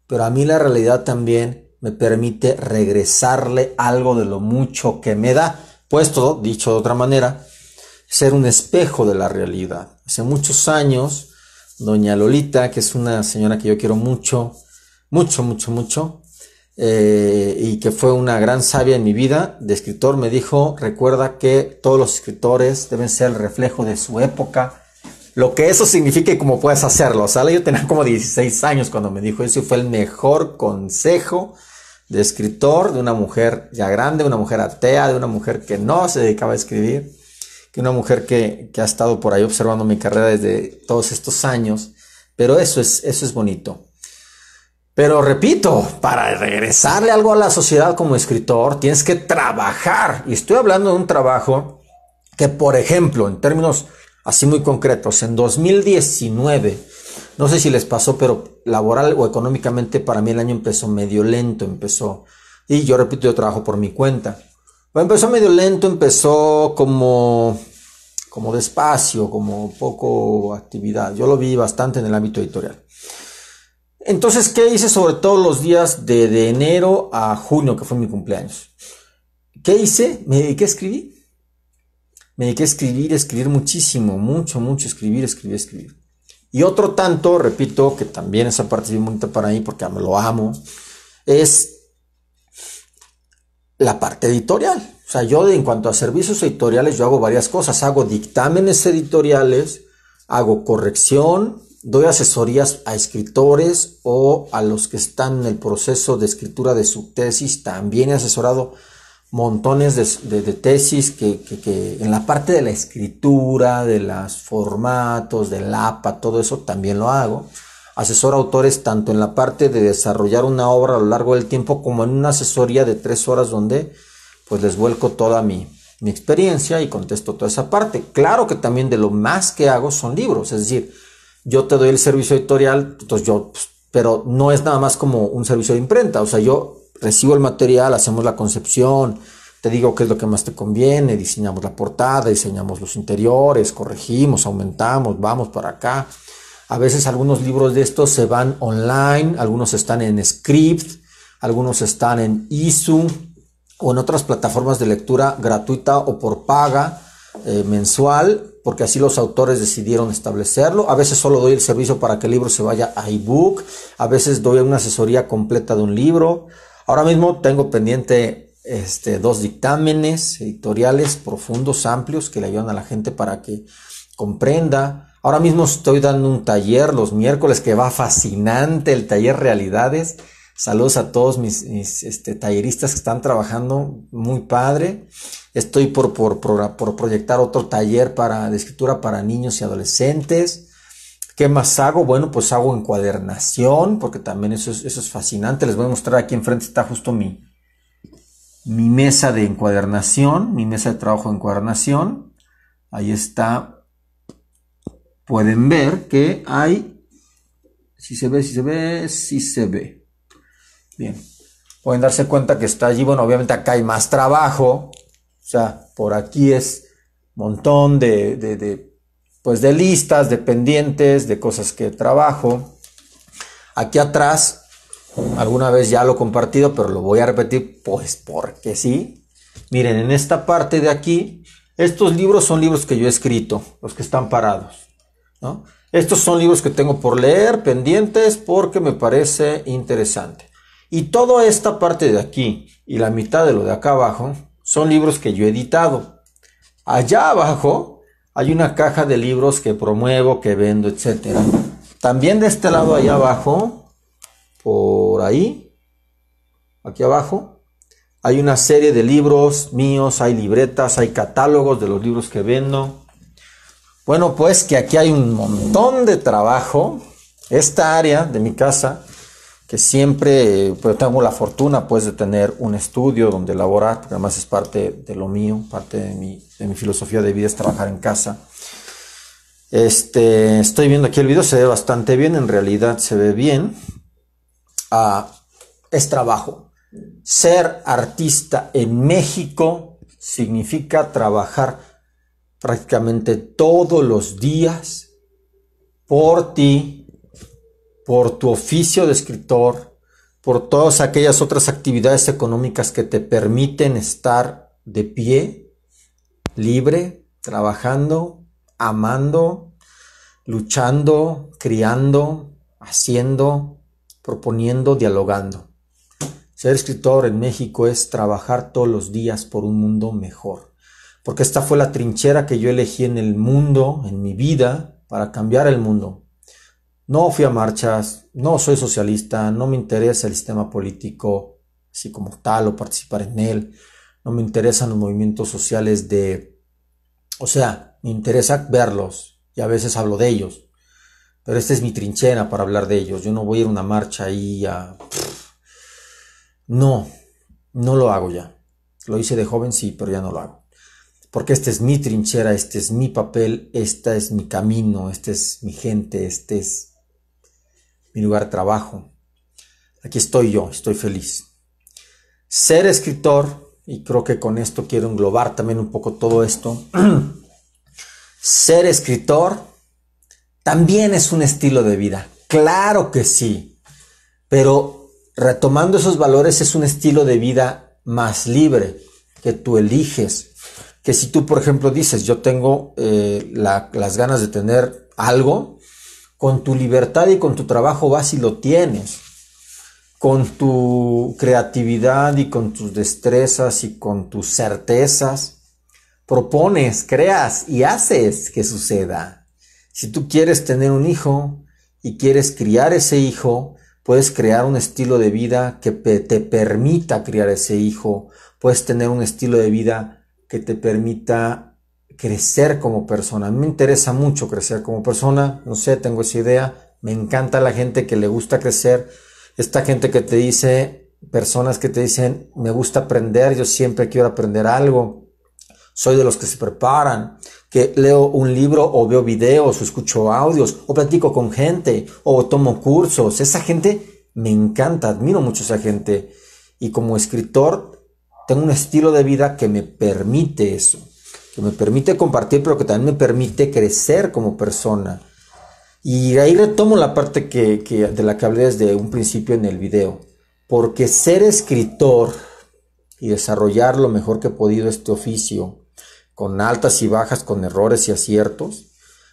pero a mí la realidad también me permite regresarle algo de lo mucho que me da, puesto, dicho de otra manera, ser un espejo de la realidad. Hace muchos años, doña Lolita, que es una señora que yo quiero mucho, mucho, mucho, mucho, eh, y que fue una gran sabia en mi vida de escritor, me dijo, recuerda que todos los escritores deben ser el reflejo de su época, lo que eso significa y cómo puedes hacerlo. O yo tenía como 16 años cuando me dijo eso y fue el mejor consejo de escritor, de una mujer ya grande, una mujer atea, de una mujer que no se dedicaba a escribir, que una mujer que, ha estado por ahí observando mi carrera desde todos estos años. Pero eso es, eso es bonito. Pero repito, para regresarle algo a la sociedad como escritor, tienes que trabajar. Y estoy hablando de un trabajo que, por ejemplo, en términos así muy concretos, en 2019 no sé si les pasó, pero laboral o económicamente para mí el año empezó medio lento, empezó. Y yo repito, yo trabajo por mi cuenta. empezó medio lento, empezó como, como despacio, como poco actividad. Yo lo vi bastante en el ámbito editorial. Entonces, ¿qué hice sobre todos los días de, de enero a junio, que fue mi cumpleaños? ¿Qué hice? Me dediqué a escribir. Me dediqué a escribir, a escribir muchísimo, mucho, mucho, escribir, escribir, escribir. Y otro tanto, repito, que también esa parte es muy bonita para mí porque me lo amo, es la parte editorial. O sea, yo en cuanto a servicios editoriales, yo hago varias cosas. Hago dictámenes editoriales, hago corrección, doy asesorías a escritores o a los que están en el proceso de escritura de su tesis. También he asesorado montones de, tesis que, en la parte de la escritura, de los formatos, del APA, todo eso también lo hago. asesor autores tanto en la parte de desarrollar una obra a lo largo del tiempo como en una asesoría de tres horas donde pues les vuelco toda mi, mi experiencia y contesto toda esa parte. Claro que también de lo más que hago son libros, es decir, yo te doy el servicio editorial, yo, pues, pero no es nada más como un servicio de imprenta, o sea, yo recibo el material, hacemos la concepción, te digo qué es lo que más te conviene, diseñamos la portada, diseñamos los interiores, corregimos, aumentamos, vamos para acá. A veces algunos libros de estos se van online, algunos están en Script, algunos están en ISU o en otras plataformas de lectura gratuita o por paga eh, mensual, porque así los autores decidieron establecerlo. A veces solo doy el servicio para que el libro se vaya a ebook, a veces doy una asesoría completa de un libro. Ahora mismo tengo pendiente este, dos dictámenes editoriales profundos, amplios, que le ayudan a la gente para que comprenda. Ahora mismo estoy dando un taller los miércoles que va fascinante, el taller Realidades. Saludos a todos mis, este, talleristas que están trabajando, muy padre. Estoy por, proyectar otro taller para, de escritura para niños y adolescentes. ¿Qué más hago? Bueno, pues hago encuadernación, porque también eso es, fascinante. Les voy a mostrar aquí enfrente está justo mi, mi mesa de encuadernación, mi mesa de trabajo de encuadernación. Ahí está. Pueden ver que hay, si se ve, si se ve, si se ve. Bien, pueden darse cuenta que está allí. Bueno, obviamente acá hay más trabajo. O sea, por aquí es montón de pues de listas, de pendientes, de cosas que trabajo. Aquí atrás, alguna vez ya lo he compartido, pero lo voy a repetir, pues porque sí. Miren, en esta parte de aquí, estos libros son libros que yo he escrito, los que están parados. Estos son libros que tengo por leer, pendientes, porque me parece interesante. Y toda esta parte de aquí y la mitad de lo de acá abajo son libros que yo he editado. Allá abajo hay una caja de libros que promuevo, que vendo, etc. También de este lado ahí abajo, por ahí, aquí abajo, hay una serie de libros míos, hay libretas, hay catálogos de los libros que vendo. Bueno, pues que aquí hay un montón de trabajo. Esta área de mi casa que siempre pues, tengo la fortuna pues de tener un estudio donde elaborar, porque además es parte de lo mío, parte de mi, filosofía de vida es trabajar en casa. Este, estoy viendo aquí el video, se ve bastante bien, en realidad se ve bien. Ah, es trabajo. Ser artista en México significa trabajar prácticamente todos los días por ti, por tu oficio de escritor, por todas aquellas otras actividades económicas que te permiten estar de pie, libre, trabajando, amando, luchando, criando, haciendo, proponiendo, dialogando. Ser escritor en México es trabajar todos los días por un mundo mejor, porque esta fue la trinchera que yo elegí en el mundo, en mi vida, para cambiar el mundo, no fui a marchas, no soy socialista, no me interesa el sistema político así como tal o participar en él, no me interesan los movimientos sociales de... O sea, me interesa verlos y a veces hablo de ellos, pero esta es mi trinchera para hablar de ellos, yo no voy a ir a una marcha ahí a... No, no lo hago ya. Lo hice de joven, sí, pero ya no lo hago. Porque esta es mi trinchera, este es mi papel, este es mi camino, este es mi gente, este es mi lugar de trabajo. Aquí estoy yo, estoy feliz. Ser escritor, y creo que con esto quiero englobar también un poco todo esto, *clears throat* ser escritor también es un estilo de vida, claro que sí, pero retomando esos valores es un estilo de vida más libre que tú eliges, que si tú por ejemplo dices yo tengo eh, las ganas de tener algo, con tu libertad y con tu trabajo vas y lo tienes. Con tu creatividad y con tus destrezas y con tus certezas, propones, creas y haces que suceda. Si tú quieres tener un hijo y quieres criar ese hijo, puedes crear un estilo de vida que te permita criar ese hijo, puedes tener un estilo de vida que te permita crecer como persona. me interesa mucho crecer como persona, no sé, tengo esa idea. Me encanta la gente que le gusta crecer. Esta gente que te dice, personas que te dicen, me gusta aprender, yo siempre quiero aprender algo. Soy de los que se preparan, que leo un libro o veo videos o escucho audios o platico con gente o tomo cursos. Esa gente me encanta, admiro mucho a esa gente. Y como escritor, tengo un estilo de vida que me permite eso que me permite compartir, pero que también me permite crecer como persona. Y ahí retomo la parte que, de la que hablé desde un principio en el video, porque ser escritor y desarrollar lo mejor que he podido este oficio, con altas y bajas, con errores y aciertos,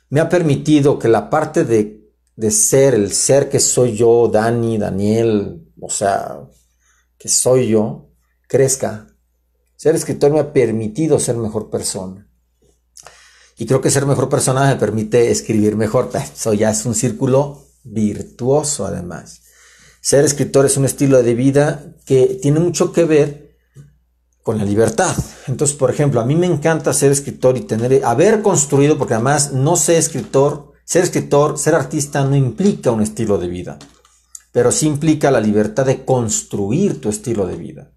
me ha permitido que la parte de, de ser, el ser que soy yo, Dani, Daniel, o sea, que soy yo, crezca ser escritor me ha permitido ser mejor persona. Y creo que ser mejor persona me permite escribir mejor. Eso ya es un círculo virtuoso además. Ser escritor es un estilo de vida que tiene mucho que ver con la libertad. Entonces, por ejemplo, a mí me encanta ser escritor y tener, haber construido, porque además no sé escritor, ser escritor, ser artista no implica un estilo de vida, pero sí implica la libertad de construir tu estilo de vida.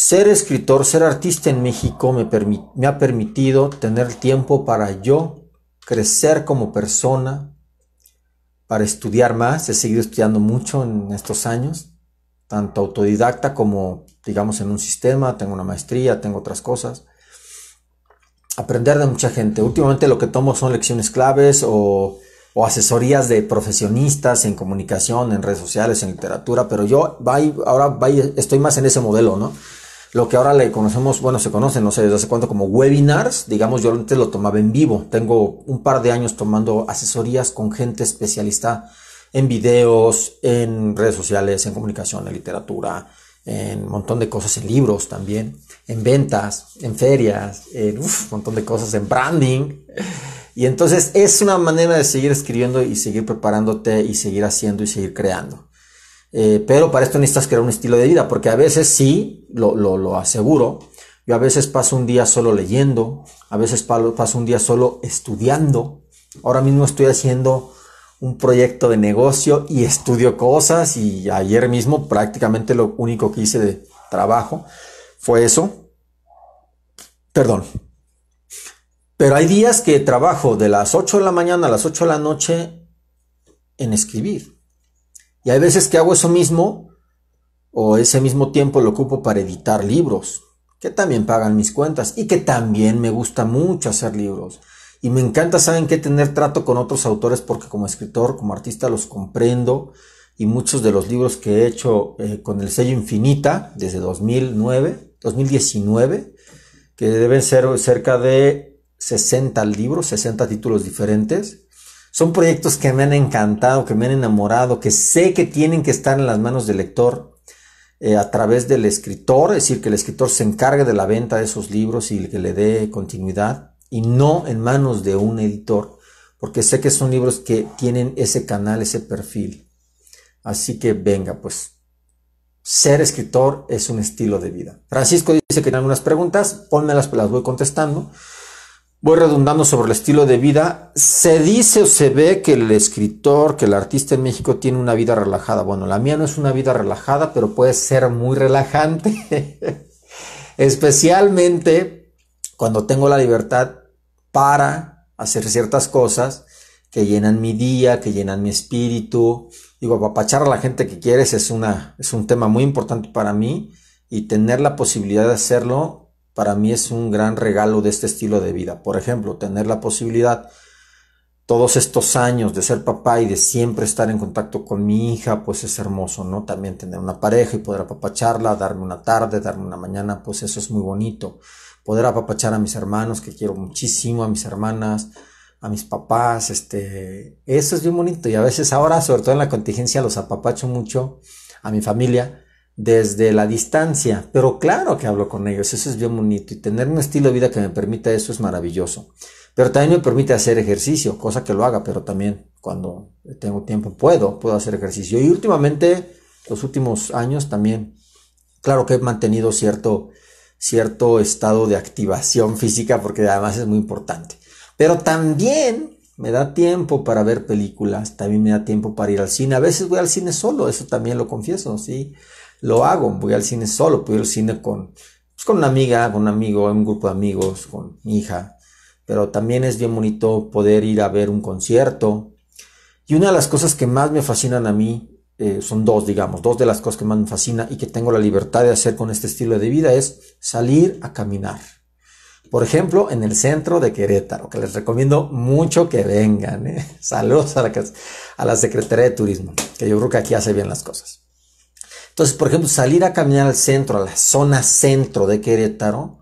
Ser escritor, ser artista en México me, ha permitido tener tiempo para yo crecer como persona, para estudiar más. He seguido estudiando mucho en estos años, tanto autodidacta como, digamos, en un sistema. Tengo una maestría, tengo otras cosas. Aprender de mucha gente. Últimamente lo que tomo son lecciones claves o, o asesorías de profesionistas en comunicación, en redes sociales, en literatura, pero yo ahora estoy más en ese modelo, ¿no? lo que ahora le conocemos, bueno, se conocen, no sé, desde hace cuánto como webinars, digamos, yo antes lo tomaba en vivo, tengo un par de años tomando asesorías con gente especialista en videos, en redes sociales, en comunicación, en literatura, en un montón de cosas, en libros también, en ventas, en ferias, en un montón de cosas, en branding. Y entonces es una manera de seguir escribiendo y seguir preparándote y seguir haciendo y seguir creando. Eh, pero para esto necesitas crear un estilo de vida, porque a veces sí, lo, lo, lo aseguro, yo a veces paso un día solo leyendo, a veces paso un día solo estudiando. Ahora mismo estoy haciendo un proyecto de negocio y estudio cosas y ayer mismo prácticamente lo único que hice de trabajo fue eso. Perdón. Pero hay días que trabajo de las 8 de la mañana a las 8 de la noche en escribir. Y hay veces que hago eso mismo o ese mismo tiempo lo ocupo para editar libros, que también pagan mis cuentas y que también me gusta mucho hacer libros. Y me encanta, ¿saben qué? Tener trato con otros autores porque como escritor, como artista los comprendo y muchos de los libros que he hecho eh, con el sello Infinita desde 2009, 2019, que deben ser cerca de 60 libros, 60 títulos diferentes, son proyectos que me han encantado, que me han enamorado, que sé que tienen que estar en las manos del lector eh, a través del escritor, es decir, que el escritor se encargue de la venta de esos libros y que le dé continuidad y no en manos de un editor, porque sé que son libros que tienen ese canal, ese perfil. Así que venga, pues ser escritor es un estilo de vida. Francisco dice que tiene algunas preguntas, ponmelas, pues, las voy contestando voy redundando sobre el estilo de vida, se dice o se ve que el escritor, que el artista en México tiene una vida relajada. Bueno, la mía no es una vida relajada, pero puede ser muy relajante, *laughs* especialmente cuando tengo la libertad para hacer ciertas cosas que llenan mi día, que llenan mi espíritu. Digo, apapachar a la gente que quieres es, una, es un tema muy importante para mí y tener la posibilidad de hacerlo para mí es un gran regalo de este estilo de vida. Por ejemplo, tener la posibilidad todos estos años de ser papá y de siempre estar en contacto con mi hija, pues es hermoso, ¿no? También tener una pareja y poder apapacharla, darme una tarde, darme una mañana, pues eso es muy bonito. Poder apapachar a mis hermanos, que quiero muchísimo, a mis hermanas, a mis papás, este, eso es bien bonito. Y a veces ahora, sobre todo en la contingencia, los apapacho mucho a mi familia desde la distancia, pero claro que hablo con ellos, eso es bien bonito y tener un estilo de vida que me permita eso es maravilloso. Pero también me permite hacer ejercicio, cosa que lo haga, pero también cuando tengo tiempo puedo, puedo hacer ejercicio. Y últimamente, los últimos años también, claro que he mantenido cierto, cierto estado de activación física porque además es muy importante. Pero también me da tiempo para ver películas, también me da tiempo para ir al cine. A veces voy al cine solo, eso también lo confieso, sí lo hago. Voy al cine solo, ir al cine con, pues, con una amiga, con un amigo, un grupo de amigos, con mi hija. Pero también es bien bonito poder ir a ver un concierto. Y una de las cosas que más me fascinan a mí eh, son dos, digamos, dos de las cosas que más me fascina y que tengo la libertad de hacer con este estilo de vida es salir a caminar. Por ejemplo, en el centro de Querétaro, que les recomiendo mucho que vengan. ¿eh? *laughs* Saludos a la, a la Secretaría de Turismo, que yo creo que aquí hace bien las cosas. Entonces, por ejemplo, salir a caminar al centro, a la zona centro de Querétaro,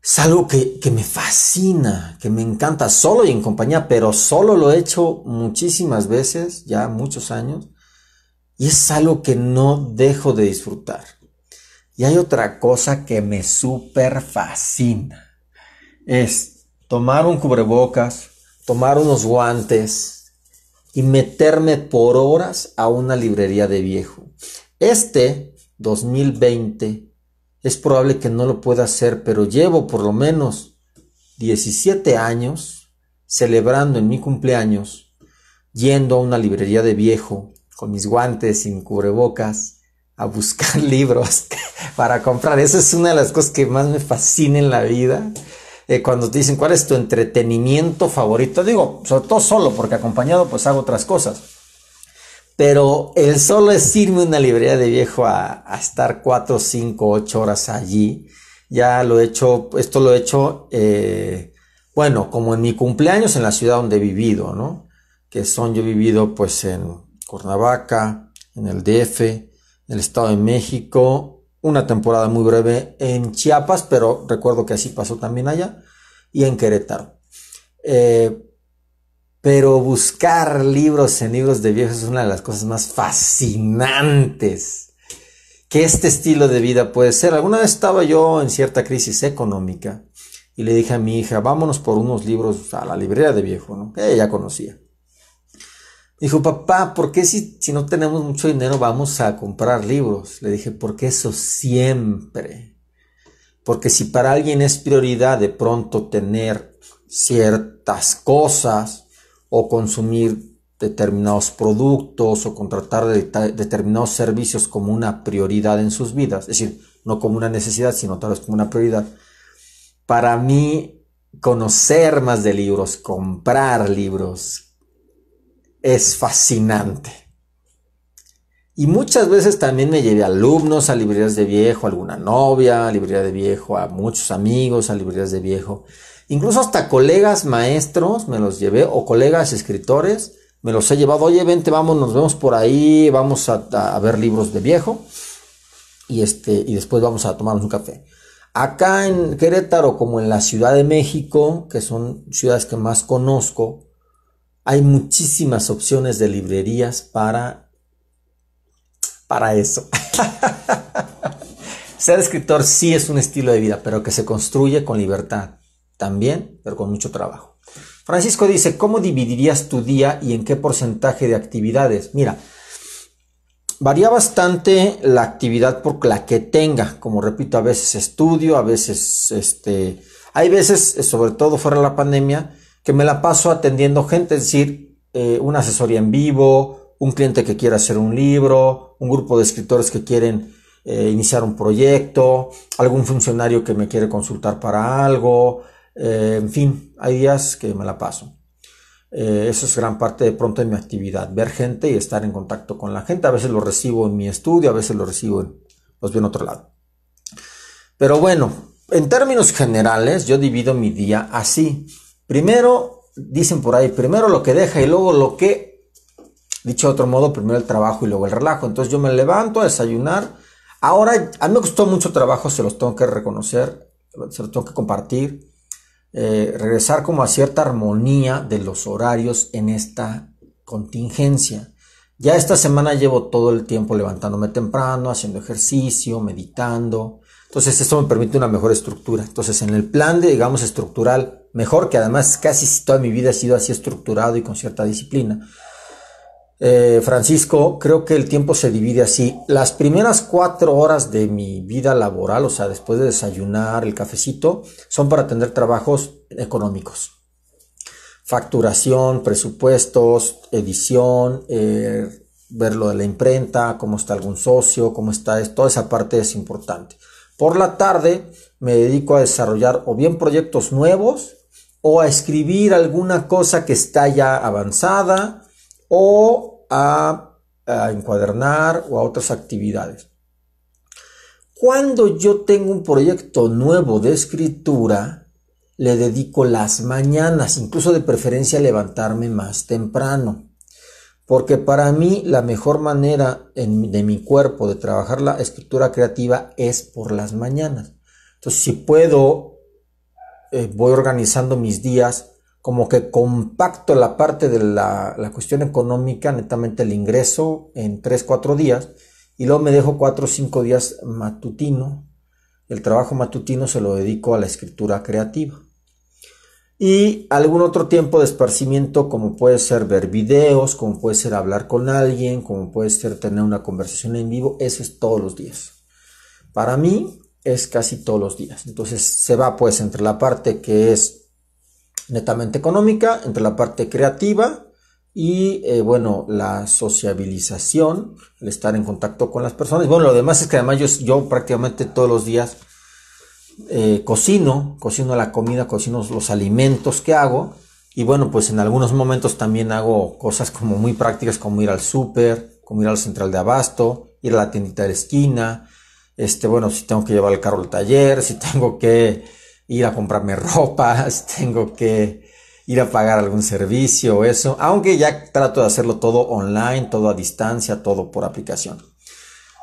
es algo que, que me fascina, que me encanta, solo y en compañía, pero solo lo he hecho muchísimas veces, ya muchos años, y es algo que no dejo de disfrutar. Y hay otra cosa que me súper fascina, es tomar un cubrebocas, tomar unos guantes y meterme por horas a una librería de viejo. Este 2020 es probable que no lo pueda hacer, pero llevo por lo menos 17 años celebrando en mi cumpleaños, yendo a una librería de viejo, con mis guantes y cubrebocas, a buscar *laughs* libros *laughs* para comprar. Esa es una de las cosas que más me fascina en la vida. Eh, cuando te dicen cuál es tu entretenimiento favorito, digo, sobre todo solo, porque acompañado pues hago otras cosas. Pero el solo sirve una librería de viejo a, estar 4, 5, 8 horas allí. Ya lo he hecho, esto lo he hecho, eh, bueno, como en mi cumpleaños en la ciudad donde he vivido, ¿no? Que son, yo he vivido pues en Cuernavaca, en el DF, en el Estado de México, una temporada muy breve en Chiapas, pero recuerdo que así pasó también allá, y en Querétaro. Eh, pero buscar libros en libros de viejo es una de las cosas más fascinantes que este estilo de vida puede ser. Alguna vez estaba yo en cierta crisis económica y le dije a mi hija, vámonos por unos libros a la librería de viejo, que ella conocía. Dijo, papá, ¿por qué si, si no tenemos mucho dinero vamos a comprar libros? Le dije, porque eso siempre. Porque si para alguien es prioridad de pronto tener ciertas cosas, o consumir determinados productos o contratar determinados servicios como una prioridad en sus vidas, es decir, no como una necesidad, sino tal vez como una prioridad. Para mí, conocer más de libros, comprar libros, es fascinante. Y muchas veces también me llevé alumnos a librerías de viejo, a alguna novia, a librería de viejo, a muchos amigos, a librerías de viejo. Incluso hasta colegas maestros me los llevé o colegas escritores me los he llevado. Oye, vente, vamos, nos vemos por ahí, vamos a, ver libros de viejo y, este, y después vamos a tomarnos un café. Acá en Querétaro, como en la Ciudad de México, que son ciudades que más conozco, hay muchísimas opciones de librerías para, para eso. *laughs* Ser escritor sí es un estilo de vida, pero que se construye con libertad también, pero con mucho trabajo. Francisco dice, ¿cómo dividirías tu día y en qué porcentaje de actividades? Mira, varía bastante la actividad por la que tenga, como repito, a veces estudio, a veces, este, hay veces, eh, sobre todo fuera de la pandemia, que me la paso atendiendo gente, es decir, eh, una asesoría en vivo, un cliente que quiere hacer un libro, un grupo de escritores que quieren eh, iniciar un proyecto, algún funcionario que me quiere consultar para algo, eh, en fin, hay días que me la paso. Eh, eso es gran parte de pronto de mi actividad, ver gente y estar en contacto con la gente. A veces lo recibo en mi estudio, a veces lo recibo en, pues en otro lado. Pero bueno, en términos generales, yo divido mi día así. Primero, dicen por ahí, primero lo que deja y luego lo que, dicho de otro modo, primero el trabajo y luego el relajo. Entonces yo me levanto a desayunar. Ahora, a mí me gustó mucho trabajo, se los tengo que reconocer, se los tengo que compartir. Eh, regresar como a cierta armonía de los horarios en esta contingencia. Ya esta semana llevo todo el tiempo levantándome temprano, haciendo ejercicio, meditando. Entonces esto me permite una mejor estructura. Entonces en el plan de, digamos, estructural, mejor que además casi toda mi vida ha sido así estructurado y con cierta disciplina. Eh, Francisco, creo que el tiempo se divide así. Las primeras cuatro horas de mi vida laboral, o sea, después de desayunar el cafecito, son para atender trabajos económicos. Facturación, presupuestos, edición, eh, ver lo de la imprenta, cómo está algún socio, cómo está, toda esa parte es importante. Por la tarde me dedico a desarrollar o bien proyectos nuevos o a escribir alguna cosa que está ya avanzada o a, encuadernar o a otras actividades. Cuando yo tengo un proyecto nuevo de escritura, le dedico las mañanas, incluso de preferencia levantarme más temprano. Porque para mí la mejor manera de mi cuerpo de trabajar la escritura creativa es por las mañanas. Entonces, si puedo, eh, voy organizando mis días como que compacto la parte de la, cuestión económica, netamente el ingreso en 3, 4 días, y luego me dejo 4 o 5 días matutino. El trabajo matutino se lo dedico a la escritura creativa. Y algún otro tiempo de esparcimiento, como puede ser ver videos, como puede ser hablar con alguien, como puede ser tener una conversación en vivo, ese es todos los días. Para mí es casi todos los días. Entonces se va pues entre la parte que es netamente económica, entre la parte creativa y, eh, bueno, la sociabilización, el estar en contacto con las personas. Bueno, lo demás es que además yo, prácticamente todos los días eh, cocino, cocino la comida, cocino los alimentos que hago. Y bueno, pues en algunos momentos también hago cosas como muy prácticas, como ir al súper, como ir al central de abasto, ir a la tiendita de esquina. Este, bueno, si tengo que llevar el carro al taller, si tengo que ir a comprarme *laughs* ropas, tengo que ir a pagar algún servicio o eso, aunque ya trato de hacerlo todo online, todo a distancia, todo por aplicación.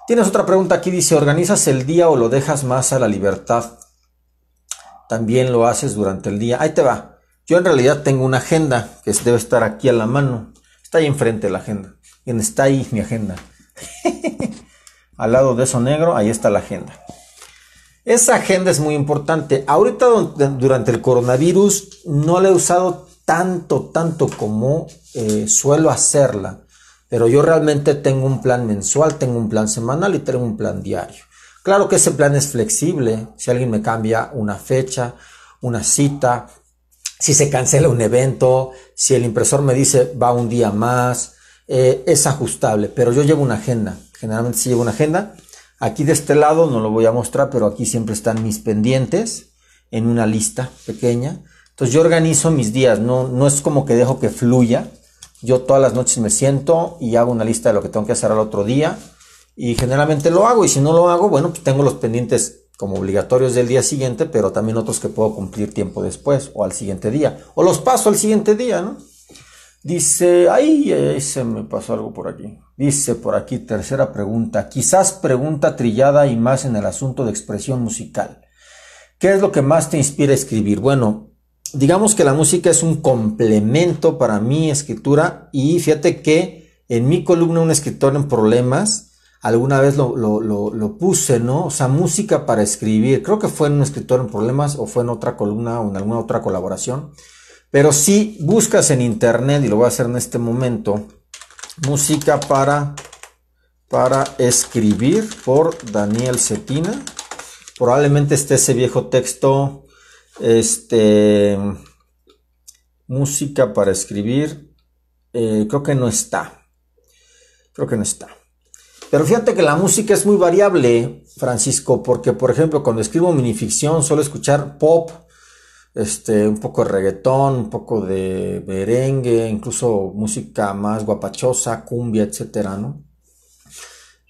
Tienes otra pregunta aquí, dice, ¿organizas el día o lo dejas más a la libertad? También lo haces durante el día. Ahí te va. Yo en realidad tengo una agenda que debe estar aquí a la mano. Está ahí enfrente la agenda. Está ahí mi agenda. *laughs* Al lado de eso negro, ahí está la agenda. Esa agenda es muy importante. Ahorita durante el coronavirus no la he usado tanto, tanto como eh, suelo hacerla. Pero yo realmente tengo un plan mensual, tengo un plan semanal y tengo un plan diario. Claro que ese plan es flexible. Si alguien me cambia una fecha, una cita, si se cancela un evento, si el impresor me dice va un día más, eh, es ajustable. Pero yo llevo una agenda. Generalmente si llevo una agenda Aquí de este lado no lo voy a mostrar, pero aquí siempre están mis pendientes en una lista pequeña. Entonces yo organizo mis días, no, no es como que dejo que fluya. Yo todas las noches me siento y hago una lista de lo que tengo que hacer al otro día y generalmente lo hago y si no lo hago, bueno, pues tengo los pendientes como obligatorios del día siguiente, pero también otros que puedo cumplir tiempo después o al siguiente día o los paso al siguiente día, ¿no? Dice, ahí eh, se me pasó algo por aquí. Dice por aquí, tercera pregunta, quizás pregunta trillada y más en el asunto de expresión musical. ¿Qué es lo que más te inspira a escribir? Bueno, digamos que la música es un complemento para mi escritura y fíjate que en mi columna Un escritor en problemas, alguna vez lo, lo puse, ¿no? O sea, música para escribir. Creo que fue en Un escritor en problemas o fue en otra columna o en alguna otra colaboración pero si buscas en internet, y lo voy a hacer en este momento, música para, para escribir por Daniel Cetina, probablemente esté ese viejo texto, este, música para escribir, eh, creo que no está, creo que no está. Pero fíjate que la música es muy variable, Francisco, porque por ejemplo cuando escribo minificción suelo escuchar pop, este, un poco de reggaetón, un poco de merengue, incluso música más guapachosa, cumbia, etcétera,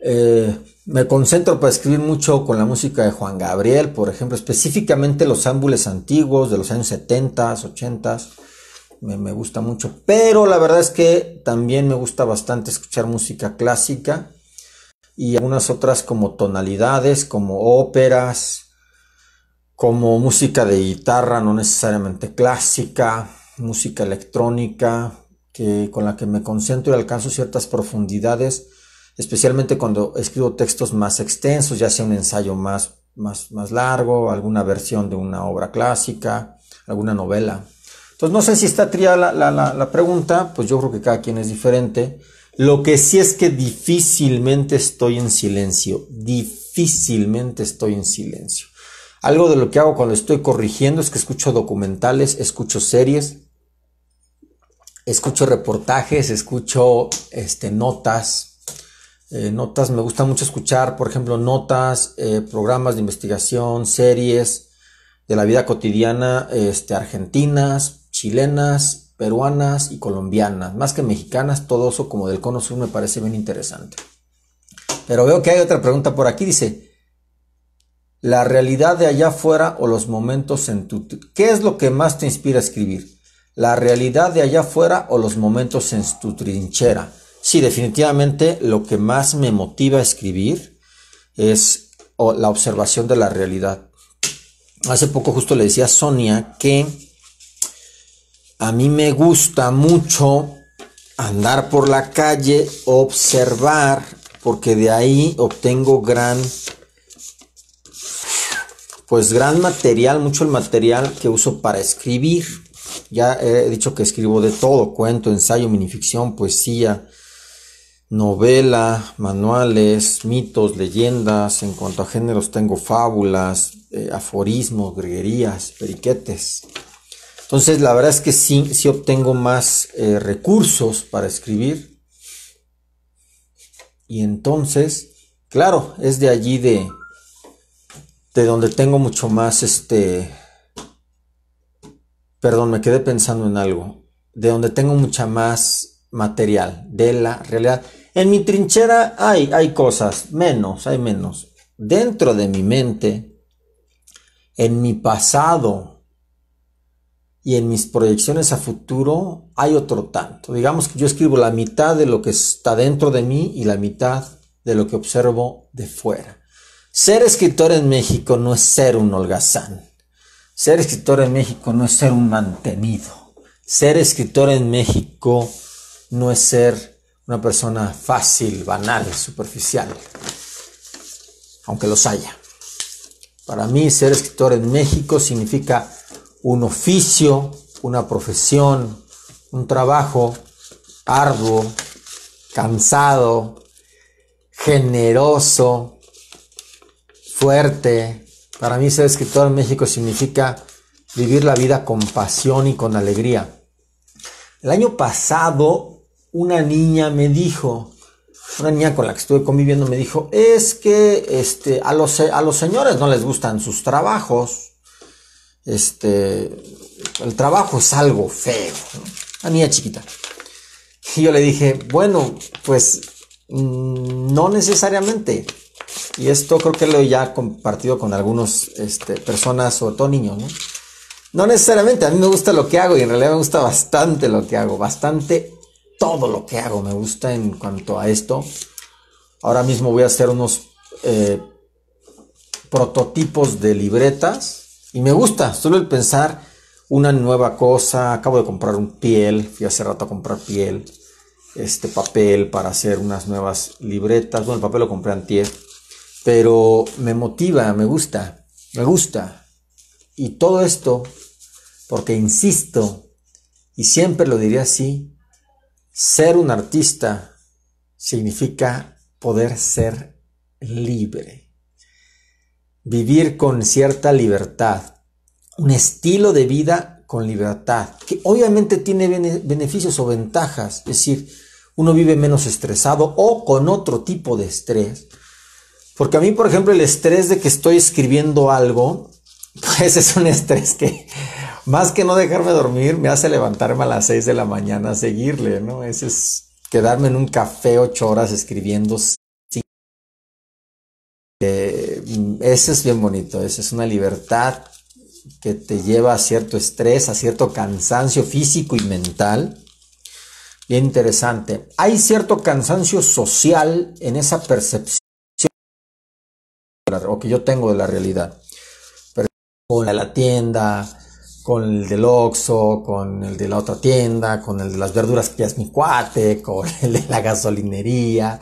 eh, me concentro para escribir mucho con la música de Juan Gabriel, por ejemplo, específicamente los ámbules antiguos de los años 70, 80. Me, me gusta mucho, pero la verdad es que también me gusta bastante escuchar música clásica y algunas otras como tonalidades, como óperas, como música de guitarra, no necesariamente clásica, música electrónica, que, con la que me concentro y alcanzo ciertas profundidades, especialmente cuando escribo textos más extensos, ya sea un ensayo más, más, largo, alguna versión de una obra clásica, alguna novela. Entonces no sé si está tría la pregunta, pues yo creo que cada quien es diferente. Lo que sí es que difícilmente estoy en silencio, difícilmente estoy en silencio. Algo de lo que hago cuando estoy corrigiendo es que escucho documentales, escucho series, escucho reportajes, escucho este, notas. Eh, notas, me gusta mucho escuchar, por ejemplo, notas, eh, programas de investigación, series de la vida cotidiana este, argentinas, chilenas, peruanas y colombianas. Más que mexicanas, todo eso como del cono sur me parece bien interesante. Pero veo que hay otra pregunta por aquí, dice, la realidad de allá afuera o los momentos en tu... ¿Qué es lo que más te inspira a escribir? La realidad de allá afuera o los momentos en tu trinchera. Sí, definitivamente lo que más me motiva a escribir es la observación de la realidad. Hace poco justo le decía a Sonia que a mí me gusta mucho andar por la calle, observar, porque de ahí obtengo gran pues gran material, mucho el material que uso para escribir. Ya he dicho que escribo de todo, cuento, ensayo, minificción, poesía, novela, manuales, mitos, leyendas. En cuanto a géneros tengo fábulas, eh, aforismos, greguerías, periquetes. Entonces la verdad es que sí, obtengo más eh, recursos para escribir. Y entonces, claro, es de allí de de donde tengo mucho más este perdón, me quedé pensando en algo, de donde tengo mucha más material de la realidad. En mi trinchera hay, hay cosas, menos, hay menos. Dentro de mi mente, en mi pasado y en mis proyecciones a futuro, hay otro tanto. Digamos que yo escribo la mitad de lo que está dentro de mí y la mitad de lo que observo de fuera. Ser escritor en México no es ser un holgazán. Ser escritor en México no es ser un mantenido. Ser escritor en México no es ser una persona fácil, banal, superficial. Aunque los haya. Para mí ser escritor en México significa un oficio, una profesión, un trabajo arduo, cansado, generoso, fuerte. Para mí ser escritor en México significa vivir la vida con pasión y con alegría. El año pasado una niña me dijo, una niña con la que estuve conviviendo me dijo, es que este, a, los, a los señores no les gustan sus trabajos. Este, el trabajo es algo feo. la Una niña chiquita. Y yo le dije, bueno, pues mm, no necesariamente. Y esto creo que lo he ya compartido con algunas este, personas, sobre todo niños, ¿no? No necesariamente, a mí me gusta lo que hago y en realidad me gusta bastante lo que hago, bastante todo lo que hago me gusta en cuanto a esto. Ahora mismo voy a hacer unos eh, prototipos de libretas y me gusta solo el pensar una nueva cosa. Acabo de comprar un piel, fui hace rato a comprar piel, este papel para hacer unas nuevas libretas. Bueno, el papel lo compré antier pero me motiva, me gusta, me gusta. Y todo esto, porque insisto, y siempre lo diré así, ser un artista significa poder ser libre, vivir con cierta libertad, un estilo de vida con libertad, que obviamente tiene beneficios o ventajas, es decir, uno vive menos estresado o con otro tipo de estrés, porque a mí, por ejemplo, el estrés de que estoy escribiendo algo, *laughs* pues es un estrés que más que no dejarme dormir, me hace levantarme a las 6 de la mañana a seguirle, ¿no? Ese es quedarme en un café ocho horas escribiendo. Mm, ese es bien bonito, esa es una libertad que te lleva a cierto estrés, a cierto cansancio físico y mental. Bien interesante. Hay cierto cansancio social en esa percepción o que yo tengo de la realidad. Pero con la, tienda, con el del Oxxo, con el de la otra tienda, con el de las verduras que es mi cuate, *laughs* con el de la gasolinería.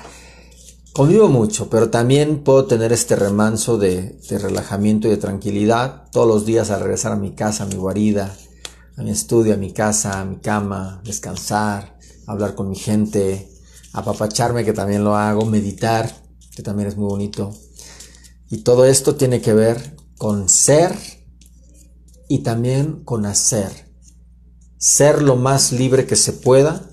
Convivo mucho, pero también puedo tener este remanso de, de relajamiento y de tranquilidad todos los días al regresar a mi casa, a mi guarida, a mi estudio, a mi casa, a mi cama, descansar, hablar con mi gente, apapacharme, que también lo hago, meditar, que también es muy bonito y todo esto tiene que ver con ser y también con hacer. Ser lo más libre que se pueda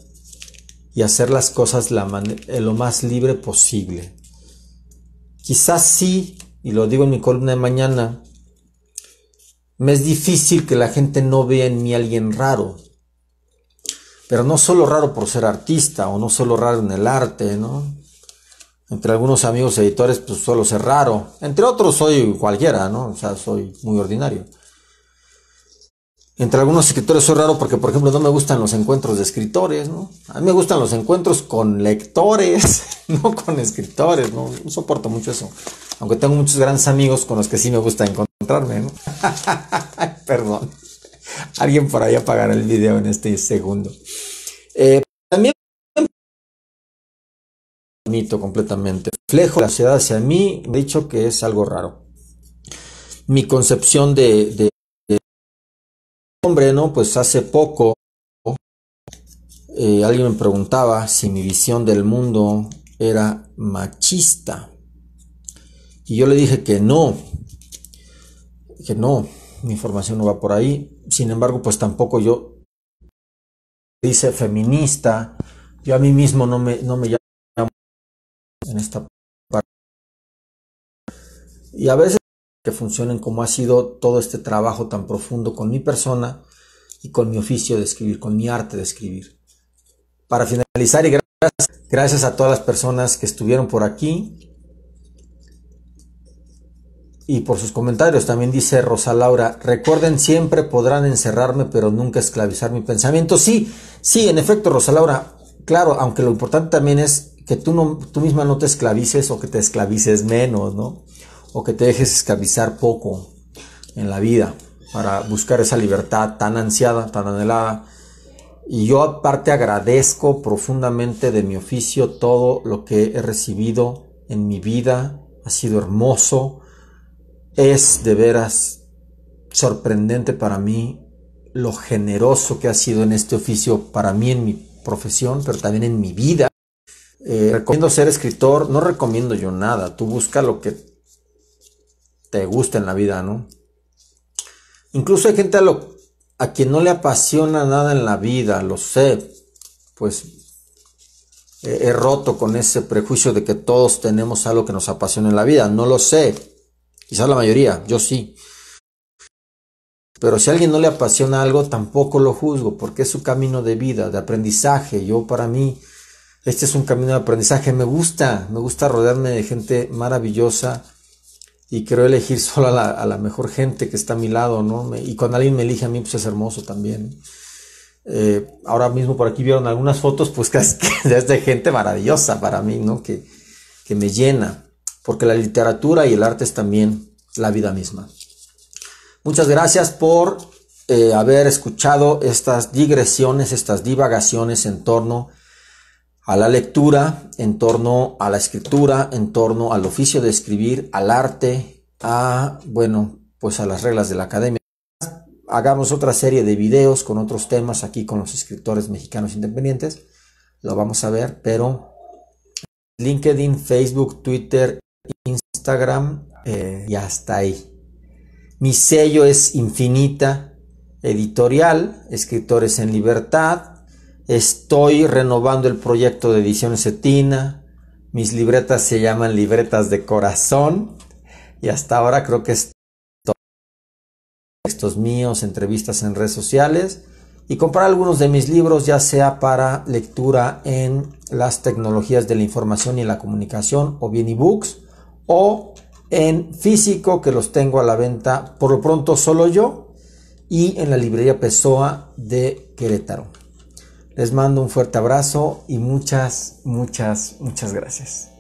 y hacer las cosas eh, lo más libre posible. Quizás sí, y lo digo en mi columna de mañana, me es difícil que la gente no vea en mí alguien raro. Pero no solo raro por ser artista o no solo raro en el arte, ¿no? Entre algunos amigos editores, pues suelo ser raro. Entre otros, soy cualquiera, ¿no? O sea, soy muy ordinario. Entre algunos escritores soy raro porque, por ejemplo, no me gustan los encuentros de escritores, ¿no? A mí me gustan los encuentros con lectores, *laughs* no con escritores, ¿no? no soporto mucho eso. Aunque tengo muchos grandes amigos con los que sí me gusta encontrarme, ¿no? *laughs* Perdón. Alguien por ahí apagará el video en este segundo. Eh, también Mito completamente. Reflejo la ciudad hacia mí, de hecho dicho que es algo raro. Mi concepción de, hombre, ¿no? Pues hace poco eh, alguien me preguntaba si mi visión del mundo era machista. Y yo le dije que no, que no, mi información no va por ahí. Sin embargo, pues tampoco yo dice feminista. Yo a mí mismo no no me llamo en esta parte. Y a veces que funcionen como ha sido todo este trabajo tan profundo con mi persona y con mi oficio de escribir, con mi arte de escribir. Para finalizar, y gracias, gracias a todas las personas que estuvieron por aquí y por sus comentarios. También dice Rosa Laura, recuerden siempre podrán encerrarme, pero nunca esclavizar mi pensamiento. Sí, sí, en efecto, Rosa Laura, claro, aunque lo importante también es que tú, no, tú misma no te esclavices o que te esclavices menos, ¿no? O que te dejes esclavizar poco en la vida para buscar esa libertad tan ansiada, tan anhelada. Y yo aparte agradezco profundamente de mi oficio todo lo que he recibido en mi vida. Ha sido hermoso. Es de veras sorprendente para mí lo generoso que ha sido en este oficio, para mí en mi profesión, pero también en mi vida. Eh, recomiendo ser escritor, no recomiendo yo nada, tú busca lo que te gusta en la vida, ¿no? Incluso hay gente a, quien no le apasiona nada en la vida, lo sé, pues he roto con ese prejuicio de que todos tenemos algo que nos apasiona en la vida, no lo sé, quizás la mayoría, yo sí. Pero si a alguien no le apasiona algo, tampoco lo juzgo, porque es su camino de vida, de aprendizaje. Yo para mí este es un camino de aprendizaje. Me gusta, me gusta rodearme de gente maravillosa y quiero elegir *laughs* solo a la, mejor gente que está a mi lado, ¿no? y cuando alguien me elige a mí, pues es hermoso también. Eh, ahora mismo por aquí vieron algunas fotos, pues *laughs* es de gente maravillosa para mí, ¿no? Que, que me llena, porque la literatura y el arte es también la vida misma. Muchas gracias por eh, haber escuchado estas digresiones, estas divagaciones en torno a a la lectura, en torno a la escritura, en torno al oficio de escribir, al arte, a, bueno, pues a las reglas de la academia. Hagamos otra serie de videos con otros temas aquí con los escritores mexicanos independientes. Lo vamos a ver, pero LinkedIn, Facebook, Twitter, Instagram eh, ya está ahí. Mi sello es Infinita Editorial, Escritores en Libertad, Estoy renovando el proyecto de edición Cetina. Mis libretas se llaman libretas de corazón. Y hasta ahora creo que estos textos míos, entrevistas en redes sociales y comprar algunos de mis libros, ya sea para lectura en las tecnologías de la información y la comunicación o bien ebooks o en físico que los tengo a la venta por lo pronto solo yo y en la librería Pessoa de Querétaro. Les mando un fuerte abrazo y muchas, muchas, muchas gracias.